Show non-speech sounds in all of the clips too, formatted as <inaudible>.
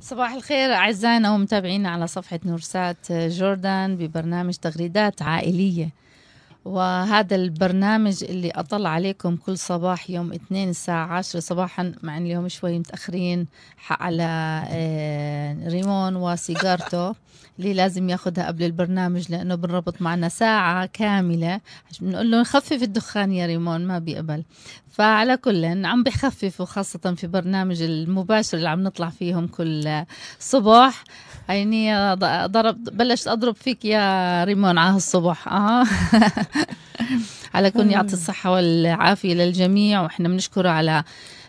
صباح الخير أعزائنا ومتابعينا على صفحة نورسات جوردان ببرنامج تغريدات عائلية وهذا البرنامج اللي أطل عليكم كل صباح يوم اثنين الساعة عشرة صباحا مع أن اليوم شوي متأخرين على آه، ريمون وسيجارته اللي لازم ياخذها قبل البرنامج لأنه بنربط معنا ساعة كاملة بنقول له خفف الدخان يا ريمون ما بيقبل فعلى كل عم بخففوا خاصة في برنامج المباشر اللي عم نطلع فيهم كل صباح عيني ضرب بلشت أضرب فيك يا ريمون على الصبح <laughs> آه على كل يعطي الصحة والعافية للجميع وإحنا بنشكره على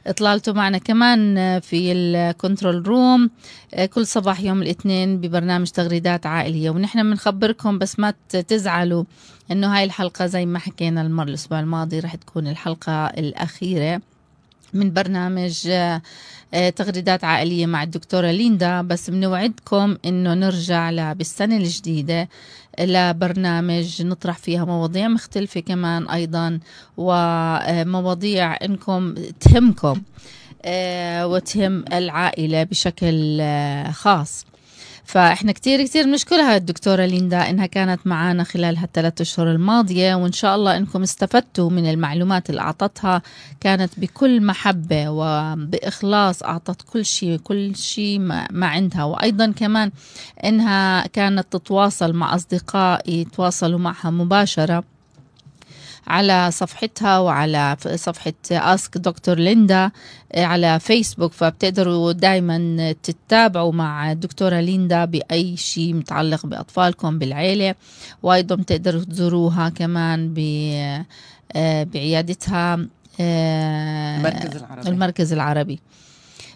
اطلالته معنا كمان في الكنترول روم آه، كل صباح يوم الاثنين ببرنامج تغريدات عائليه ونحن بنخبركم بس ما تزعلوا انه هاي الحلقه زي ما حكينا المره الاسبوع الماضي رح تكون الحلقه الاخيره من برنامج آه، آه، تغريدات عائلية مع الدكتورة ليندا بس بنوعدكم انه نرجع بالسنة الجديدة لبرنامج نطرح فيها مواضيع مختلفة كمان أيضا ومواضيع إنكم تهمكم آه، وتهم العائلة بشكل آه، خاص فإحنا كثير كثير بنشكرها الدكتورة ليندا إنها كانت معنا خلال هالثلاث أشهر الماضية وإن شاء الله إنكم استفدتوا من المعلومات اللي أعطتها كانت بكل محبة وبإخلاص أعطت كل شيء كل شيء ما عندها وأيضا كمان إنها كانت تتواصل مع أصدقاء يتواصلوا معها مباشرة على صفحتها وعلى صفحة أسك دكتور ليندا على فيسبوك فبتقدروا دايما تتابعوا مع دكتورة ليندا بأي شيء متعلق بأطفالكم بالعيلة وأيضا بتقدروا تزوروها كمان آه، بعيادتها آه، المركز العربي المركز العربي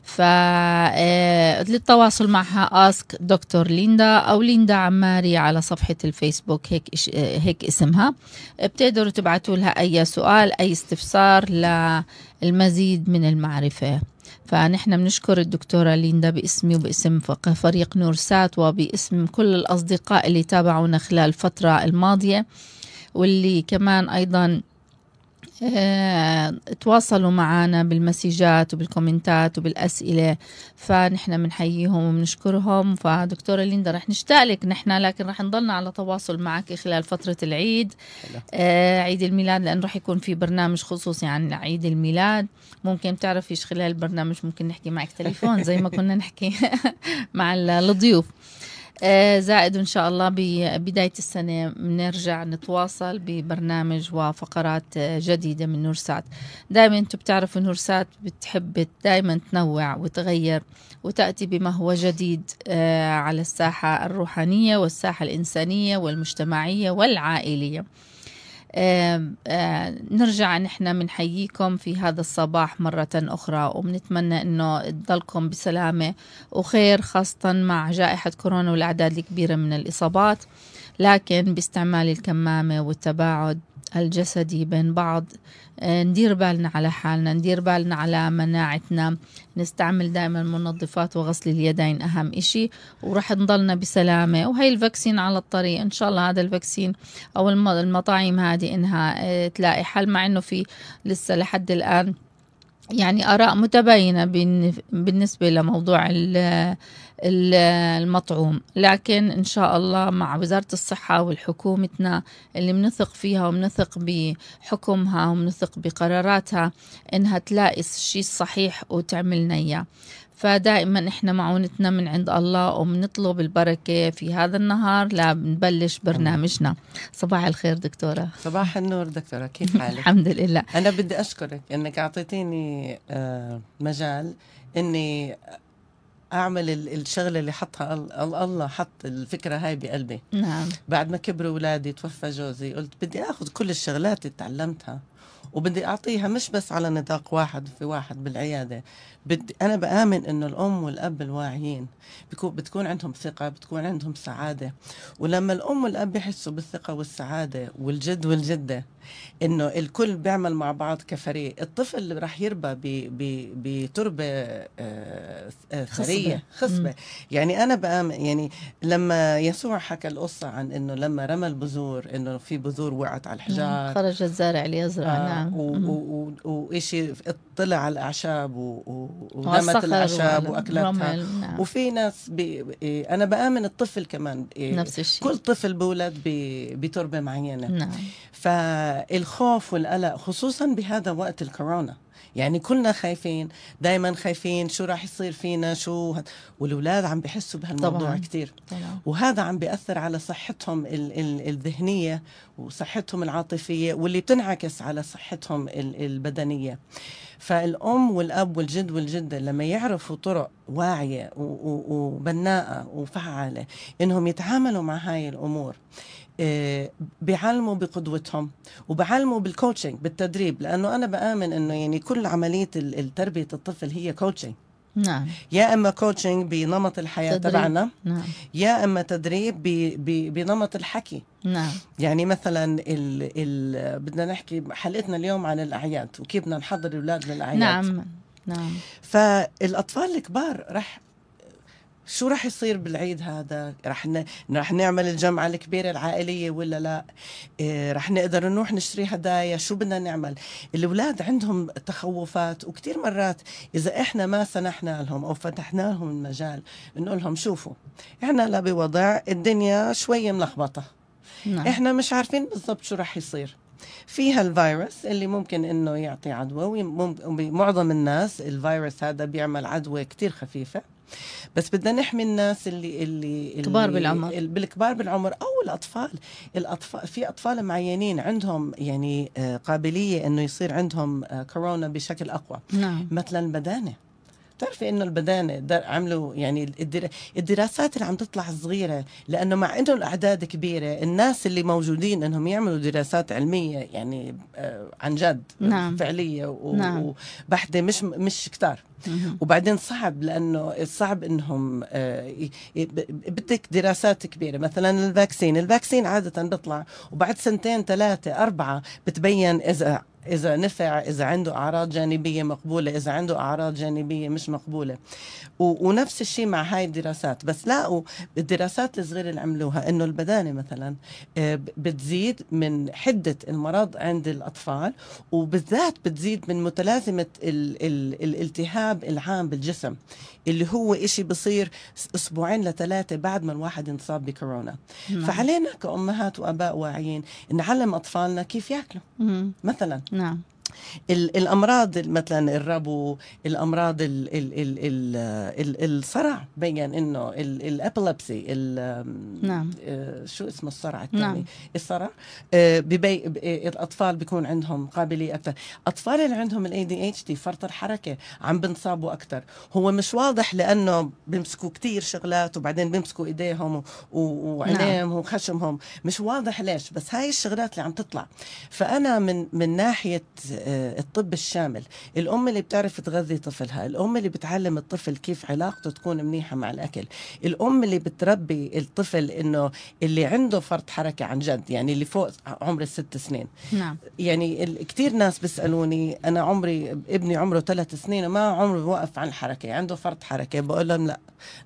فللتواصل آه، معها اسك دكتور ليندا او ليندا عماري على صفحه الفيسبوك هيك آه، هيك اسمها بتقدروا تبعتوا لها اي سؤال اي استفسار للمزيد من المعرفه فنحن بنشكر الدكتورة ليندا باسمي وباسم فريق نورسات وباسم كل الأصدقاء اللي تابعونا خلال الفترة الماضية واللي كمان أيضا آه، تواصلوا معنا بالمسجات وبالكومنتات وبالاسئله فنحن بنحييهم وبنشكرهم فدكتوره ليندا رح نشتاق لك نحن لكن رح نضلنا على تواصل معك خلال فتره العيد آه عيد الميلاد لانه رح يكون في برنامج خصوصي عن عيد الميلاد ممكن بتعرفيش خلال البرنامج ممكن نحكي معك تليفون زي ما كنا نحكي <laughs> مع الضيوف آه، زائد ان شاء الله ببدايه السنه بنرجع نتواصل ببرنامج وفقرات آه، جديده من نورسات دائما انتم بتعرفوا نورسات بتحب دائما تنوع وتغير وتاتي بما هو جديد آه، على الساحه الروحانيه والساحه الانسانيه والمجتمعيه والعائليه آه، نرجع نحن بنحييكم في هذا الصباح مرة أخرى وبنتمنى أنه تضلكم بسلامة وخير خاصة مع جائحة كورونا والأعداد الكبيرة من الإصابات لكن باستعمال الكمامة والتباعد الجسدي بين بعض آه، ندير بالنا على حالنا ندير بالنا على مناعتنا نستعمل دائما منظفات وغسل اليدين أهم إشي ورح نضلنا بسلامة وهي الفاكسين على الطريق إن شاء الله هذا الفاكسين أو المطاعم هذه إنها آه، تلاقي حل مع إنه في لسه لحد الآن يعني آراء متباينة بالنسبة لموضوع المطعوم لكن إن شاء الله مع وزارة الصحة والحكومتنا اللي بنثق فيها وبنثق بحكمها وبنثق بقراراتها إنها تلاقي الشيء الصحيح وتعملنا إياه فدائما احنا معونتنا من عند الله وبنطلب البركه في هذا النهار لنبلش برنامجنا صباح الخير دكتوره صباح النور دكتوره كيف <laughs> حالك الحمد لله انا بدي اشكرك انك اعطيتيني آه، مجال اني اعمل الشغله اللي حطها الله حط الفكره هاي بقلبي نعم بعد ما كبروا اولادي توفى جوزي قلت بدي اخذ كل الشغلات اللي تعلمتها وبدي اعطيها مش بس على نطاق واحد في واحد بالعياده بدي انا بامن انه الام والاب الواعيين بتكون عندهم ثقه بتكون عندهم سعاده ولما الام والاب بيحسوا بالثقه والسعاده والجد والجده انه الكل بيعمل مع بعض كفريق الطفل راح يربى بتربه آه، آه، ثريه خصبه يعني انا بامن يعني لما يسوع حكى القصه عن انه لما رمى البذور انه في بذور وقعت على الحجار خرج الزارع ليزرع آه نعم وشيء طلع على الاعشاب ودمت الاعشاب واكلتها نعم. وفي ناس بي إيه، انا بامن الطفل كمان إيه، نفس الشيء كل طفل بولد بتربه معينه نعم. فالخوف والقلق خصوصا بهذا وقت الكورونا يعني كلنا خايفين دائما خايفين شو راح يصير فينا شو والولاد عم بحسوا بهالموضوع طبعاً. كتير طبعاً. وهذا عم بيأثر على صحتهم ال ال الذهنية وصحتهم العاطفية واللي بتنعكس على صحتهم ال البدنية فالام والاب والجد والجده لما يعرفوا طرق واعيه وبناءه وفعاله انهم يتعاملوا مع هاي الامور آه، بيعلموا بقدوتهم وبعلموا بالكوتشنج بالتدريب لانه انا بامن انه يعني كل عمليه تربيه الطفل هي كوتشنج نعم يا اما كوتشنج بنمط الحياه تدريب. تبعنا نعم. يا اما تدريب ب... ب... بنمط الحكي نعم يعني مثلا ال... ال... بدنا نحكي حلقتنا اليوم عن الاعياد وكيف بدنا نحضر الاولاد للاعياد نعم نعم فالاطفال الكبار رح شو راح يصير بالعيد هذا رح ن... رح نعمل الجمعة الكبيرة العائلية ولا لا إيه رح نقدر نروح نشتري هدايا شو بدنا نعمل الأولاد عندهم تخوفات وكثير مرات إذا إحنا ما سنحنا لهم أو فتحنا لهم المجال نقول لهم شوفوا إحنا لا بوضع الدنيا شوية ملخبطة نعم. إحنا مش عارفين بالضبط شو راح يصير فيها الفيروس اللي ممكن انه يعطي عدوى ومعظم الناس الفيروس هذا بيعمل عدوى كتير خفيفه بس بدنا نحمي الناس اللي اللي, الكبار كبار بالعمر بالكبار بالعمر او الاطفال الاطفال في اطفال معينين عندهم يعني آه، قابليه انه يصير عندهم آه، كورونا بشكل اقوى نعم. مثلا المدانه بتعرفي انه البدانه عملوا يعني الدراسات اللي عم تطلع صغيره لانه مع انه الاعداد كبيره الناس اللي موجودين انهم يعملوا دراسات علميه يعني آه، عن جد نعم. فعليه وبحده نعم. مش مش كتار وبعدين صعب لانه صعب انهم آه، بدك دراسات كبيره مثلا الفاكسين الفاكسين عاده بيطلع وبعد سنتين ثلاثه اربعه بتبين اذا اذا نفع اذا عنده اعراض جانبيه مقبوله اذا عنده اعراض جانبيه مش مقبوله و... ونفس الشيء مع هاي الدراسات بس لقوا الدراسات الصغيره اللي عملوها انه البدانه مثلا آه، بتزيد من حده المرض عند الاطفال وبالذات بتزيد من متلازمه ال... ال... الالتهاب العام بالجسم اللي هو إشي بصير اسبوعين لثلاثه بعد ما الواحد انصاب بكورونا نعم. فعلينا كامهات واباء واعيين نعلم اطفالنا كيف ياكلوا مثلا 那。الامراض مثلا الربو الامراض الـ الـ الـ الـ الـ الصرع بين انه الابيلبسي نعم آه، شو اسمه الصرع الثاني نعم. الصرع آه، ببي الاطفال بيكون عندهم قابليه اكثر اطفال اللي عندهم الاي دي اتش دي فرط الحركه عم بنصابوا اكثر هو مش واضح لانه بيمسكوا كثير شغلات وبعدين بيمسكوا ايديهم وعينيهم نعم. وخشمهم مش واضح ليش بس هاي الشغلات اللي عم تطلع فانا من من ناحيه آه، الطب الشامل الأم اللي بتعرف تغذي طفلها الأم اللي بتعلم الطفل كيف علاقته تكون منيحة مع الأكل الأم اللي بتربي الطفل إنه اللي عنده فرط حركة عن جد يعني اللي فوق عمر الست سنين نعم. يعني كثير ناس بيسألوني أنا عمري ابني عمره ثلاث سنين وما عمره وقف عن الحركة عنده فرط حركة بقول لهم لا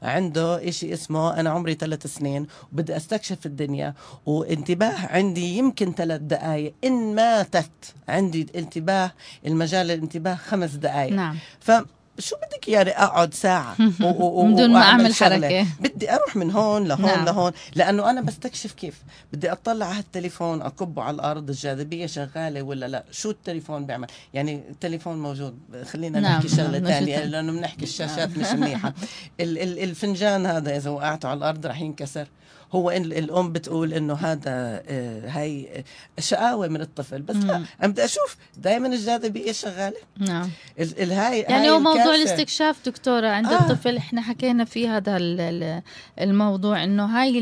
عنده إشي اسمه أنا عمري ثلاث سنين وبدي أستكشف الدنيا وانتباه عندي يمكن ثلاث دقائق إن ماتت عندي انتباه الانتباه المجال الانتباه خمس دقائق نعم ف شو بدك يعني اقعد ساعه بدون <laughs> ما اعمل حركه بدي اروح من هون لهون نعم. لهون لانه انا بستكشف كيف بدي اطلع على التليفون اكبه على الارض الجاذبيه شغاله ولا لا شو التليفون بيعمل يعني التليفون موجود خلينا نعم. نحكي شغله ثانيه نعم. نعم. لانه بنحكي الشاشات مش منيحه الفنجان هذا اذا وقعته على الارض رح ينكسر هو إن الأم بتقول إنه هذا آه، هاي شقاوة من الطفل بس لا أنا بدي أشوف دائما الجاذبية شغالة نعم الهاي يعني هو موضوع الاستكشاف دكتورة عند آه. الطفل إحنا حكينا في هذا الموضوع إنه هاي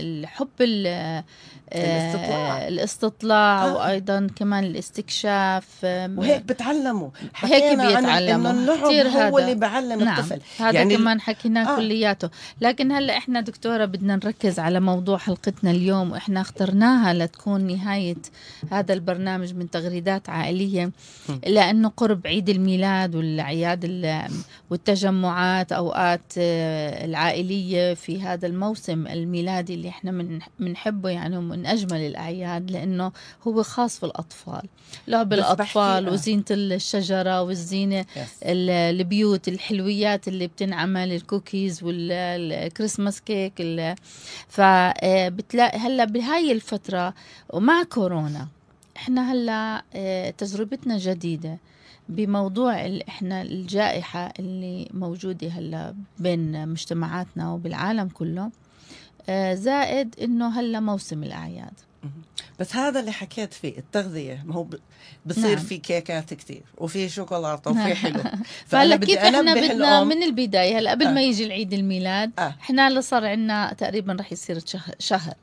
الحب الاستطلاع آه، الاستطلاع آه. وايضا كمان الاستكشاف وهيك بتعلموا هيك بيتعلموا كثير هو هذا. اللي بعلم نعم. الطفل هذا يعني كمان حكيناه آه. كلياته لكن هلا احنا دكتوره بدنا نركز على موضوع حلقتنا اليوم واحنا اخترناها لتكون نهايه هذا البرنامج من تغريدات عائليه لانه قرب عيد الميلاد والاعياد والتجمعات اوقات آه، العائليه في هذا الموسم الميلادي اللي احنا بنحبه يعني من أجمل الأعياد لأنه هو خاص في الأطفال لعب الأطفال آه. وزينة الشجرة والزينة البيوت الحلويات اللي بتنعمل الكوكيز والكريسماس كيك فبتلاقي آه، هلا بهاي الفترة ومع كورونا احنا هلا آه، تجربتنا جديده بموضوع احنا الجائحه اللي موجوده هلا بين مجتمعاتنا وبالعالم كله آه، زائد انه هلا موسم الاعياد بس هذا اللي حكيت فيه التغذيه ما هو بصير نعم. في كيكات كثير وفي شوكولاته وفي نعم. حلو <laughs> فهلا كيف احنا بدنا من البدايه هلا قبل آه. ما يجي العيد الميلاد آه. احنا اللي صار عندنا تقريبا رح يصير شهر, شهر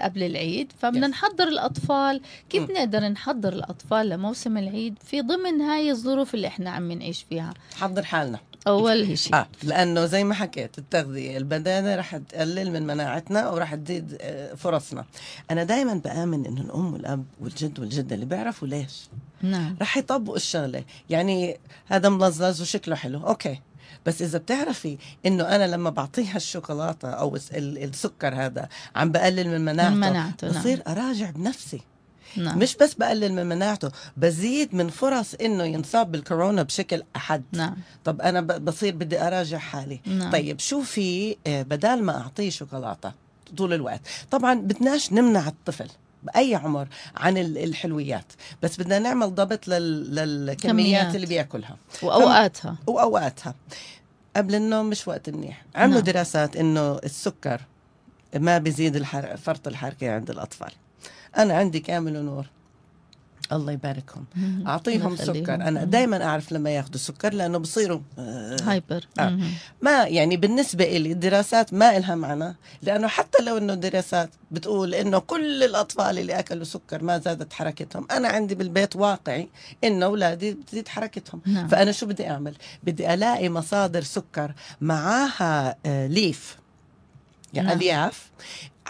قبل العيد فبدنا نحضر الاطفال كيف نقدر نحضر الاطفال لموسم العيد في ضمن هاي الظروف اللي احنا عم نعيش فيها نحضر حالنا اول شيء آه لانه زي ما حكيت التغذيه البدانه رح تقلل من مناعتنا ورح تزيد آه، فرصنا انا دائما بامن انه الام والاب والجد والجده اللي بيعرفوا ليش نعم رح يطبقوا الشغله يعني هذا ملزز وشكله حلو اوكي بس اذا بتعرفي انه انا لما بعطيها الشوكولاته او السكر هذا عم بقلل من مناعته نعم. بصير اراجع بنفسي نعم. مش بس بقلل من مناعته بزيد من فرص انه ينصاب بالكورونا بشكل احد نعم. طب انا بصير بدي اراجع حالي نعم. طيب شو في آه، بدال ما اعطيه شوكولاته طول الوقت طبعا بدناش نمنع الطفل باي عمر عن الحلويات بس بدنا نعمل ضبط للكميات اللي بياكلها واوقاتها واوقاتها قبل النوم مش وقت منيح عملوا نعم. دراسات انه السكر ما بيزيد الحر... فرط الحركه عند الاطفال انا عندي كامل ونور الله يباركهم اعطيهم سكر انا دائما اعرف لما ياخذوا سكر لانه بصيروا آه هايبر آه. ما يعني بالنسبه لي الدراسات ما إلها معنى لانه حتى لو انه دراسات بتقول انه كل الاطفال اللي اكلوا سكر ما زادت حركتهم انا عندي بالبيت واقعي انه اولادي بتزيد حركتهم نعم. فانا شو بدي اعمل بدي الاقي مصادر سكر معاها آه ليف يعني نعم. الياف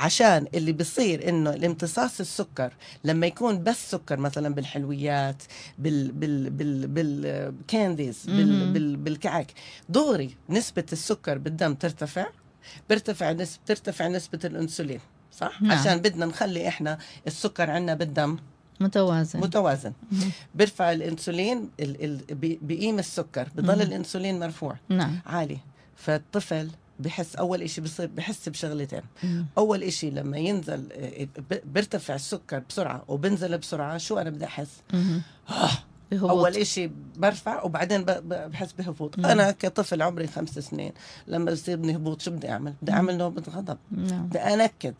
عشان اللي بصير انه الامتصاص السكر لما يكون بس سكر مثلا بالحلويات بال بال بال بالكانديز بال بال بالكعك دوري نسبه السكر بالدم ترتفع بيرتفع نسبه ترتفع نسبه الانسولين صح نعم. عشان بدنا نخلي احنا السكر عندنا بالدم متوازن متوازن بيرفع الانسولين بقيم السكر بضل الانسولين مرفوع نعم. عالي فالطفل بحس اول شيء بصير بحس بشغلتين مم. اول شيء لما ينزل إيه، بيرتفع السكر بسرعه وبنزل بسرعه شو انا بدي احس آه، بهبوط. اول شيء برفع وبعدين بحس بهبوط مم. انا كطفل عمري خمس سنين لما بصير بدي هبوط شو بدي اعمل بدي اعمل نوبه غضب نعم. بدي انكد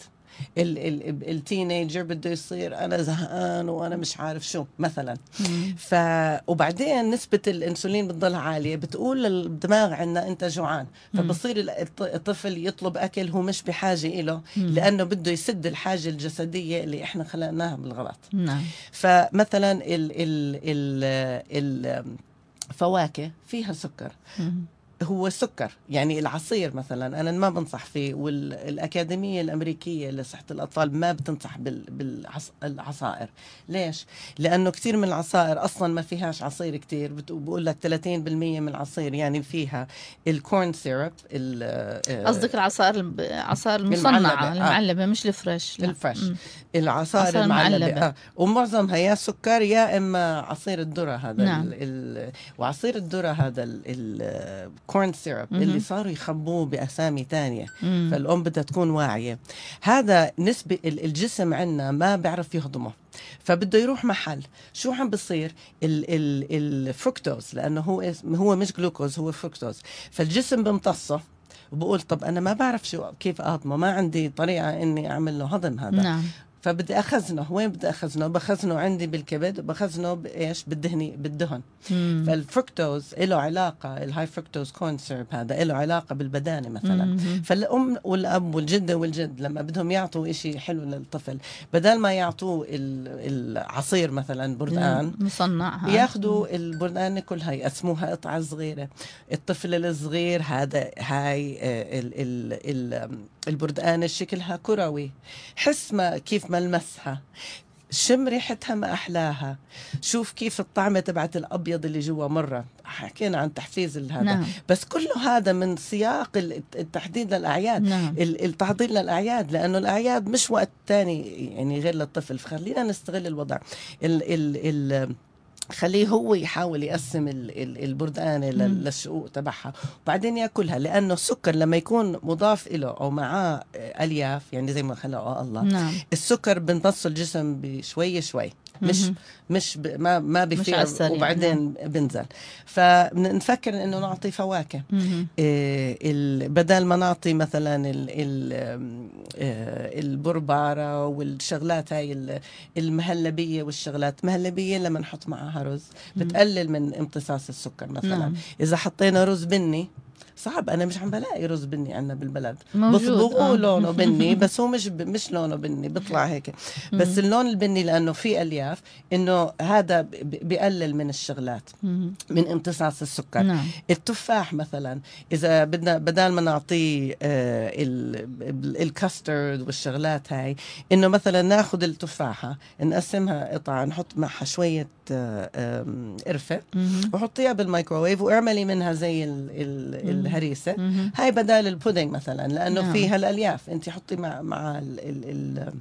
التينيجر بده يصير انا زهقان وانا مش عارف شو مثلا ف وبعدين نسبه الانسولين بتضل عاليه بتقول للدماغ عندنا انت جوعان فبصير الطفل يطلب اكل هو مش بحاجه له لانه بده يسد الحاجه الجسديه اللي احنا خلقناها بالغلط نعم فمثلا ال ال ال الفواكه فيها سكر هو السكر يعني العصير مثلا انا ما بنصح فيه والاكاديميه الامريكيه لصحه الاطفال ما بتنصح بالعصائر ليش لانه كثير من العصائر اصلا ما فيهاش عصير كثير بقول لك 30% من العصير يعني فيها الكورن سيرب آه، قصدك العصائر العصائر المصنعه المعلبة, المعلبة مش الفريش الفريش العصائر المعلبة, المعلبة. آه. ومعظمها يا سكر يا اما عصير الذره هذا نعم. وعصير الذره هذا ال... كورن سيرب اللي صاروا يخبوه باسامي ثانيه فالام بدها تكون واعيه هذا نسبه الجسم عندنا ما بيعرف يهضمه فبده يروح محل شو عم بصير الفركتوز لانه هو هو مش جلوكوز هو فركتوز فالجسم بمتصه وبقول طب انا ما بعرف شو كيف اهضمه ما عندي طريقه اني اعمل له هضم هذا نعم. فبدي اخزنه وين بدي اخزنه بخزنه عندي بالكبد بخزنه بايش بالدهني بالدهن مم. فالفركتوز له علاقه الهاي فركتوز كورن سيرب هذا له علاقه بالبدانه مثلا مم. فالام والاب والجده والجد لما بدهم يعطوا شيء حلو للطفل بدل ما يعطوه العصير مثلا بردقان مصنع ياخذوا البردقان كلها يقسموها قطعه صغيره الطفل الصغير هذا هاي آه، ال ال ال البردقانة شكلها كروي حس ما كيف ملمسها شم ريحتها ما أحلاها شوف كيف الطعمة تبعت الأبيض اللي جوا مرة حكينا عن تحفيز هذا نعم. بس كله هذا من سياق التحديد للأعياد نعم. التحضير للأعياد لأنه الأعياد مش وقت تاني يعني غير للطفل فخلينا نستغل الوضع ال ال ال خليه هو يحاول يقسم البردقانه للشقوق تبعها وبعدين ياكلها لانه السكر لما يكون مضاف له او معاه الياف يعني زي ما خلقه آه الله نعم. السكر بنبص الجسم بشوي شوي مش مش ب... ما ما بفيع وبعدين يعني. بنزل فنفكر انه نعطي فواكه إيه بدل ما نعطي مثلا ال... ال... إيه والشغلات هاي المهلبيه والشغلات مهلبيه لما نحط معها رز بتقلل من امتصاص السكر مثلا مم. نعم. اذا حطينا رز بني صعب انا مش عم بلاقي رز بني عندنا بالبلد بصبغوه آه. لونه <laughs> بني بس هو مش ب... مش لونه بني بيطلع هيك بس اللون البني لانه في الياف انه هذا ب... بقلل من الشغلات من امتصاص السكر نعم. التفاح مثلا اذا بدنا بدل ما نعطيه آه، الكاسترد والشغلات هاي انه مثلا ناخذ التفاحه نقسمها قطع نحط معها شويه آه، قرفه وحطيها بالميكروويف واعملي منها زي ال... ال... ال... الهريسه مم. هاي بدال البودينج مثلا لانه نعم. فيها الالياف انت حطي مع مع ال ال ال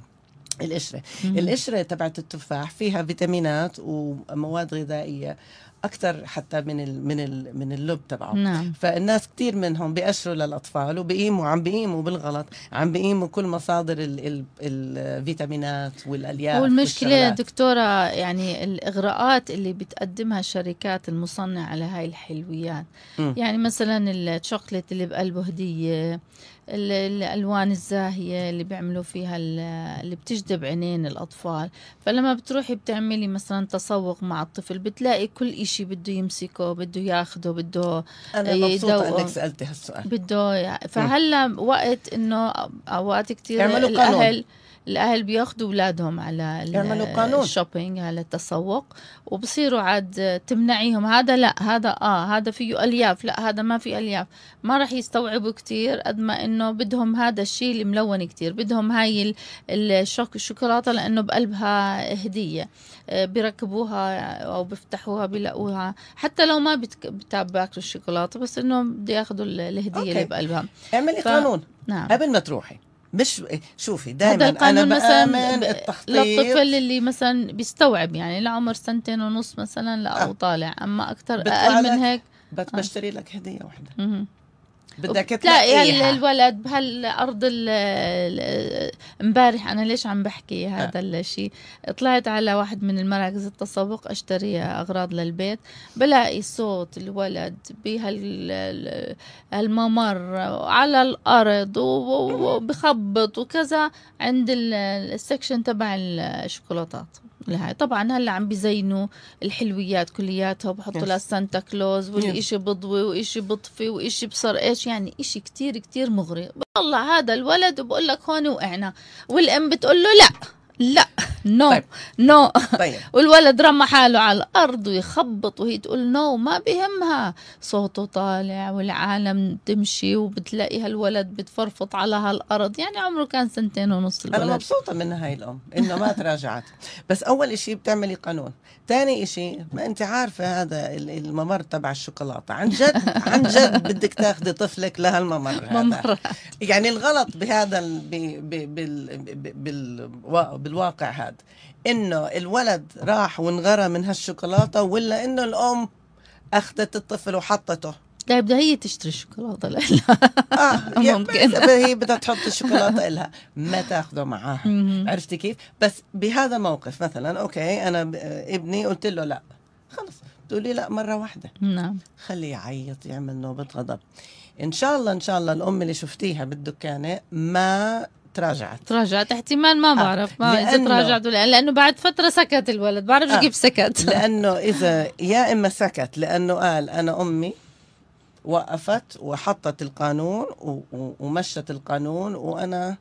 القشرة القشرة تبعت التفاح فيها فيتامينات ومواد غذائية اكثر حتى من الـ من الـ من اللب تبعه نعم. فالناس كثير منهم بيأشروا للاطفال وبيقيموا عم بيقيموا بالغلط عم بيقيموا كل مصادر الـ الـ الفيتامينات والالياف والمشكله والشغلات. دكتوره يعني الاغراءات اللي بتقدمها الشركات المصنعه لهي الحلويات م. يعني مثلا الشوكليت اللي بقلبه هديه الالوان الزاهيه اللي بيعملوا فيها اللي بتجذب عينين الاطفال فلما بتروحي بتعملي مثلا تسوق مع الطفل بتلاقي كل إشي بده يمسكه بده ياخده بده انا مبسوطه انك سالتي هالسؤال بده فهلا وقت انه اوقات كثير الاهل قانون. الاهل بياخذوا اولادهم على الشوبينج على التسوق وبصيروا عاد تمنعيهم هذا لا هذا اه هذا فيه الياف لا هذا ما في الياف ما راح يستوعبوا كثير قد ما انه بدهم هذا الشيء الملون كثير بدهم هاي الشوكولاته لانه بقلبها هديه آه، بيركبوها او بيفتحوها بيلاقوها حتى لو ما بتعب الشوكولاته بس انه بده ياخذوا الهديه أوكي. اللي بقلبها اعملي ف... قانون نعم قبل ما تروحي مش شوفي دائما انا بامن التخطيط للطفل اللي مثلا بيستوعب يعني لعمر سنتين ونص مثلا لا او آه. طالع اما اكثر اقل من هيك آه. بشتري لك هديه واحده بدك تلاقي هالولد بهالارض امبارح انا ليش عم بحكي هذا أه. الشيء طلعت على واحد من المراكز التسوق اشتري اغراض للبيت بلاقي صوت الولد بهالممر على الارض وبخبط وكذا عند السكشن تبع الشوكولاتات لهاي طبعا هلا عم بيزينوا الحلويات كلياتها وبحطوا لها سانتا كلوز والإشي بضوي وإشي بطفي وإشي بصر ايش يعني إشي كتير كتير مغري والله هذا الولد بقول لك هون وقعنا والأم بتقول له لا لا نو طيب. نو طيب. <laughs> والولد رمى حاله على الارض ويخبط وهي تقول نو ما بهمها صوته طالع والعالم تمشي وبتلاقي هالولد بتفرفط على هالارض يعني عمره كان سنتين ونص الولد انا مبسوطه من هاي الام انه ما تراجعت بس اول شيء بتعملي قانون ثاني شيء ما انت عارفه هذا الممر تبع الشوكولاته عن جد عن جد بدك تاخذي طفلك لهالممر هذا يعني الغلط بهذا بال بال بالواقع هذا انه الولد راح وانغرى من هالشوكولاته ولا انه الام اخذت الطفل وحطته لا بدها هي تشتري الشوكولاته لها اه <laughs> ممكن هي بدها تحط الشوكولاته لها ما تاخذه معاها عرفتي كيف بس بهذا موقف مثلا اوكي انا ابني قلت له لا خلص تقولي لا مره واحده نعم خليه يعيط يعمل نوبه غضب ان شاء الله ان شاء الله الام اللي شفتيها بالدكانه ما تراجعت تراجعت احتمال ما آه، بعرف ما لأنه... اذا تراجعت ولا لانه بعد فتره سكت الولد بعرفش آه. كيف سكت <laughs> لانه اذا يا اما سكت لانه قال انا امي وقفت وحطت القانون و... و... ومشت القانون وانا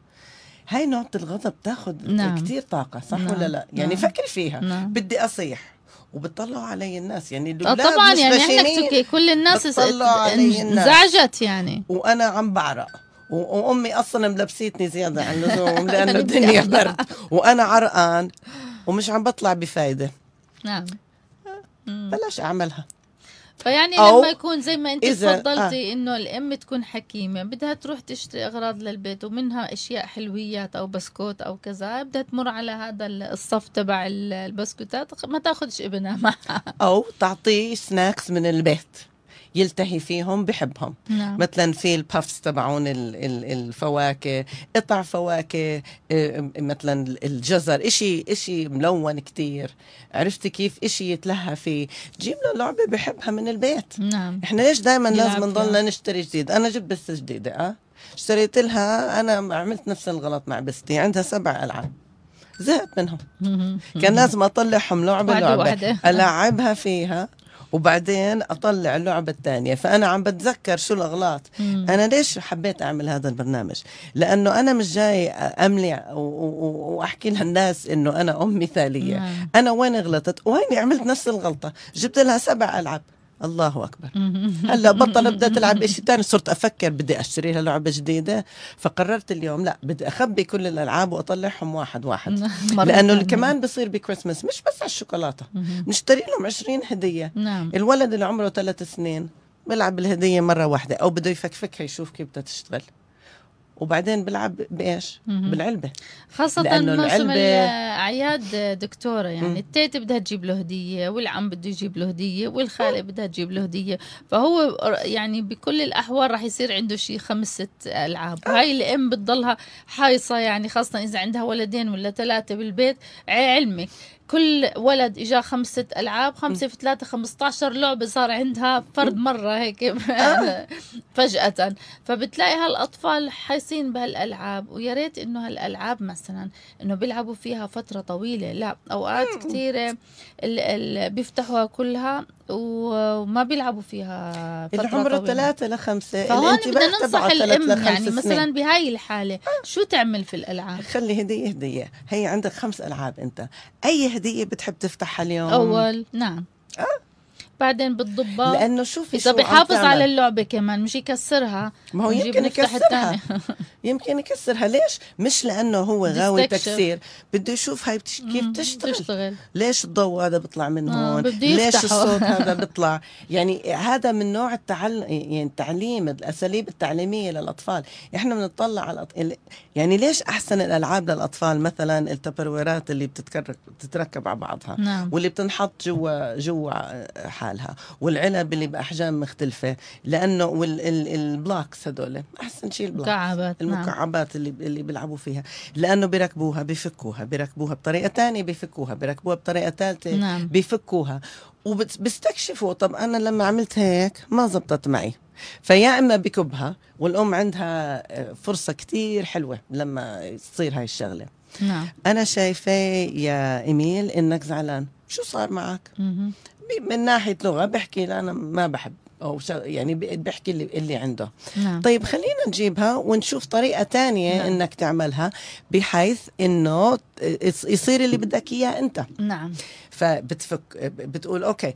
هاي نوع الغضب تاخذ نعم. كثير طاقه صح نعم. ولا لا يعني نعم. فكر فيها نعم. بدي اصيح وبتطلعوا علي الناس يعني آه، طبعا يعني احنا كل الناس انزعجت يعني وانا عم بعرق وامي اصلا ملبسيتني زياده عن اللزوم <laughs> لانه الدنيا برد وانا عرقان ومش عم بطلع بفايده نعم بلاش اعملها فيعني لما يكون زي ما انت تفضلتي آه. انه الام تكون حكيمه بدها تروح تشتري اغراض للبيت ومنها اشياء حلويات او بسكوت او كذا بدها تمر على هذا الصف تبع البسكوتات ما تاخذش ابنها معها او تعطيه سناكس من البيت يلتهي فيهم بحبهم نعم. مثلا في البافس تبعون الفواكه قطع فواكه آه، مثلا الجزر إشي إشي ملون كتير عرفت كيف إشي يتلهى فيه جيب له لعبة بحبها من البيت نعم. إحنا ليش دائما لازم نضلنا نشتري جديد أنا جبت بس جديدة أه؟ اشتريت لها أنا عملت نفس الغلط مع بستي عندها سبع ألعاب زهقت منهم كان لازم اطلعهم لعبه لعبه العبها فيها وبعدين اطلع اللعبه الثانيه فانا عم بتذكر شو الاغلاط مم. انا ليش حبيت اعمل هذا البرنامج لانه انا مش جاي املي واحكي للناس انه انا ام مثاليه مم. انا وين غلطت وين عملت نفس الغلطه جبت لها سبع العاب الله اكبر هلا بطلت بدها تلعب شيء ثاني صرت افكر بدي اشتري لها لعبه جديده فقررت اليوم لا بدي اخبي كل الالعاب واطلعهم واحد واحد <laughs> لانه كمان بصير بكريسماس مش بس على الشوكولاته بنشتري لهم 20 هديه نعم. الولد اللي عمره ثلاث سنين بلعب الهديه مره واحده او بده يفكفكها يشوف كيف بدها تشتغل وبعدين بلعب بايش؟ بالعلبه خاصة لأنه موسم الأعياد دكتورة يعني التيت بدها تجيب له هدية والعم بده يجيب له هدية والخالة بدها تجيب له هدية فهو يعني بكل الأحوال راح يصير عنده شيء خمس ست ألعاب آه. هاي الأم بتضلها حايصة يعني خاصة إذا عندها ولدين ولا ثلاثة بالبيت علمك كل ولد اجاه خمس ست العاب خمسه في ثلاثه 15 لعبه صار عندها فرد مره هيك <laughs> آه. فجاه فبتلاقي هالاطفال حاسين بهالالعاب ويا ريت انه هالالعاب مثلا انه بيلعبوا فيها فتره طويله لا اوقات كثيره بيفتحوها كلها وما بيلعبوا فيها فترة اللي عمره ثلاثة لخمسة فهون بدنا ننصح الأم يعني سنين. مثلا بهاي الحالة آه. شو تعمل في الألعاب؟ خلي هدية هدية هي عندك خمس ألعاب أنت أي هدية بتحب تفتحها اليوم؟ أول نعم آه. بعدين بتضبها لانه شوفي اذا شو يحافظ على اللعبه كمان مش يكسرها ما هو يمكن يكسرها <laughs> يمكن يكسرها ليش مش لانه هو غاوي تكسير بده يشوف هاي كيف تشتغل. ليش الضوء هذا بيطلع من آه، هون ليش الصوت هذا <laughs> بيطلع يعني هذا من نوع التعلم يعني التعليم الاساليب التعليميه للاطفال احنا بنطلع على يعني ليش احسن الالعاب للاطفال مثلا التبرويرات اللي بتتكرك بتتركب على بعضها نعم. واللي بتنحط جوا جوا آه، حالها والعلب اللي باحجام مختلفه لانه والبلاكس هدول احسن شيء البلاكس مكعبات نعم. المكعبات نعم. اللي اللي بيلعبوا فيها لانه بيركبوها بفكوها بيركبوها بطريقه ثانيه بفكوها بيركبوها بطريقه ثالثه نعم. بفكوها وبستكشفوا طب انا لما عملت هيك ما زبطت معي فيا اما بكبها والام عندها آه، فرصه كتير حلوه لما تصير هاي الشغله نعم. انا شايفه يا ايميل انك زعلان شو صار معك مم. من ناحيه لغه بحكي انا ما بحب او يعني بحكي اللي, اللي عنده نعم. طيب خلينا نجيبها ونشوف طريقه تانية نعم. انك تعملها بحيث انه يصير اللي بدك اياه انت نعم فبتفك بتقول اوكي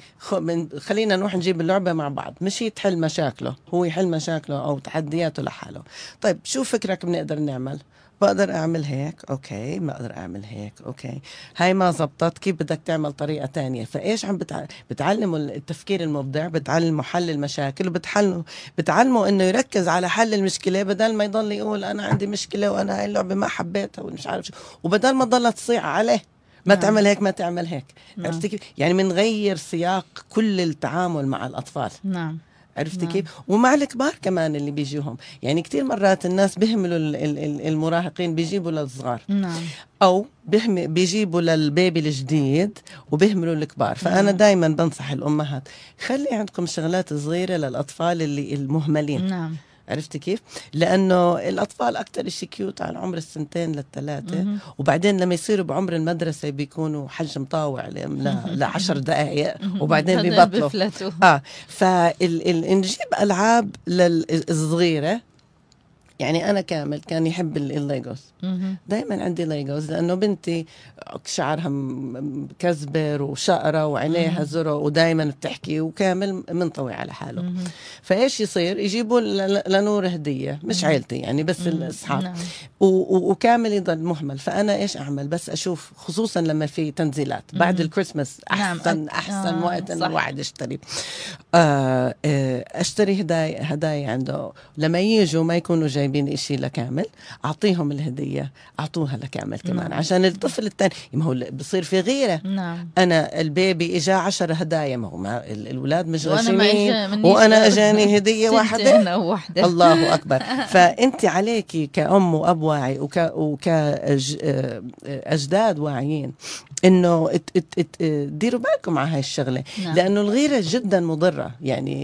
خلينا نروح نجيب اللعبه مع بعض مش هي تحل مشاكله هو يحل مشاكله او تحدياته لحاله طيب شو فكرك بنقدر نعمل بقدر اعمل هيك اوكي ما اقدر اعمل هيك اوكي هاي ما زبطت كيف بدك تعمل طريقه تانية فايش عم بتعلمه التفكير المبدع بتعلمه حل المشاكل وبتعلمه بتعلمه انه يركز على حل المشكله بدل ما يضل يقول انا عندي مشكله وانا هاي اللعبه ما حبيتها ومش عارف شو وبدل ما تضل تصيح عليه ما نعم. تعمل هيك ما تعمل هيك نعم. عرفتي كيف؟ يعني بنغير سياق كل التعامل مع الاطفال نعم عرفتي نعم. كيف؟ ومع الكبار كمان اللي بيجيهم، يعني كثير مرات الناس بيهملوا المراهقين بيجيبوا للصغار نعم او بيجيبوا للبيبي الجديد وبيهملوا الكبار، فانا نعم. دائما بنصح الامهات خلي عندكم شغلات صغيره للاطفال اللي المهملين نعم عرفتي كيف؟ لانه الاطفال اكثر شيء كيوت على عمر السنتين للثلاثه وبعدين لما يصيروا بعمر المدرسه بيكونوا حجم مطاوع لعشر دقائق <laughs> وبعدين ببطلوا اه فنجيب العاب للصغيره يعني انا كامل كان يحب الليجوس دائما عندي ليجوس لانه بنتي شعرها مكزبر وشقره وعينيها زرق ودائما بتحكي وكامل منطوي على حاله فايش يصير يجيبوا لنور هديه مش عيلتي يعني بس الاصحاب نعم. وكامل يضل مهمل فانا ايش اعمل بس اشوف خصوصا لما في تنزيلات بعد الكريسماس نعم، احسن احسن آه، وقت انه الواحد يشتري آه، آه، اشتري هدايا هدايا عنده لما يجوا ما يكونوا جاي جايبين شيء لكامل أعطيهم الهدية أعطوها لكامل كمان مم. نعم. عشان الطفل الثاني ما هو بصير في غيرة نعم. أنا البيبي إجا عشر هدايا ما هو ما الأولاد مش غشيمين وأنا أجاني هدية واحدة واحدة <laughs> الله أكبر فأنت عليك كأم وأب واعي وكأجداد واعيين انه تديروا بالكم على هاي الشغله نعم. لانه الغيره جدا مضره يعني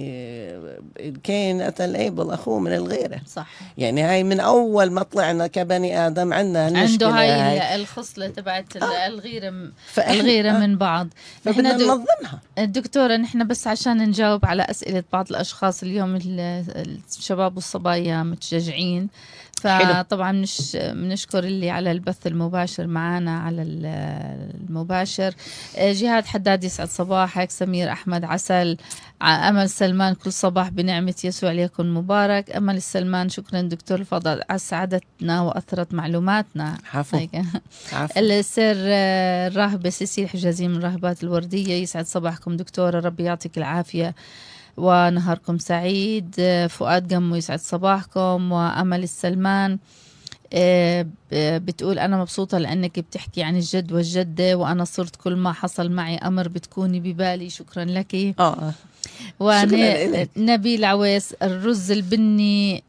كين قتل ايبل اخوه من الغيره صح يعني هاي من اول ما طلعنا كبني ادم عندنا عنده هاي, هاي الخصله تبعت آه. الغيره الغيره آه. من بعض فبدنا ننظمها الدكتوره نحن بس عشان نجاوب على اسئله بعض الاشخاص اليوم الشباب والصبايا متشجعين فطبعا مش بنشكر اللي على البث المباشر معنا على المباشر آه، جهاد حداد يسعد صباحك سمير احمد عسل آه، امل سلمان كل صباح بنعمه يسوع ليكن مبارك امل السلمان شكرا دكتور الفضل اسعدتنا واثرت معلوماتنا عفو <laughs> السير آه، الراهبه سيسي الحجازي من رهبات الورديه يسعد صباحكم دكتوره ربي يعطيك العافيه ونهاركم سعيد آه، فؤاد جمو يسعد صباحكم وأمل السلمان آه، بتقول أنا مبسوطة لأنك بتحكي عن الجد والجدة وأنا صرت كل ما حصل معي أمر بتكوني ببالي شكرا لك آه ونبيل عويس الرز البني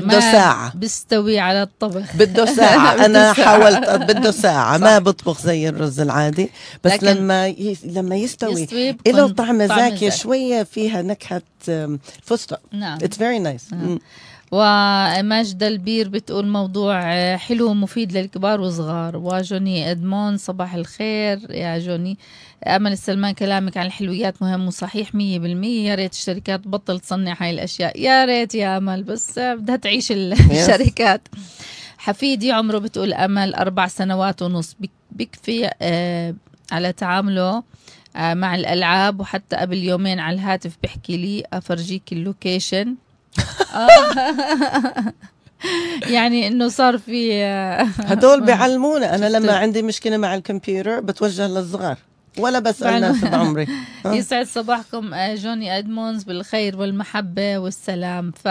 بده ساعة بيستوي على الطبخ بده <laughs> ساعة أنا حاولت بده <laughs> ساعة ما بطبخ زي الرز العادي بس لما لما يستوي له طعمة زاكية شوية فيها نكهة فستق نعم اتس فيري نايس وماجدة البير بتقول موضوع آه، حلو ومفيد للكبار وصغار وجوني ادمون صباح الخير يا جوني امل السلمان كلامك عن الحلويات مهم وصحيح 100% يا ريت الشركات بطل تصنع هاي الاشياء يا ريت يا امل بس آه، بدها تعيش <laughs> الشركات حفيدي عمره بتقول امل اربع سنوات ونص بكفي آه، على تعامله مع الالعاب وحتى قبل يومين على الهاتف بحكي لي افرجيك اللوكيشن آه. <laughs> يعني انه صار في آه. هدول بيعلمونا انا لما عندي مشكله مع الكمبيوتر بتوجه للصغار ولا بسأل ناس بعمري يسعد صباحكم آه، جوني أدمونز بالخير والمحبة والسلام ف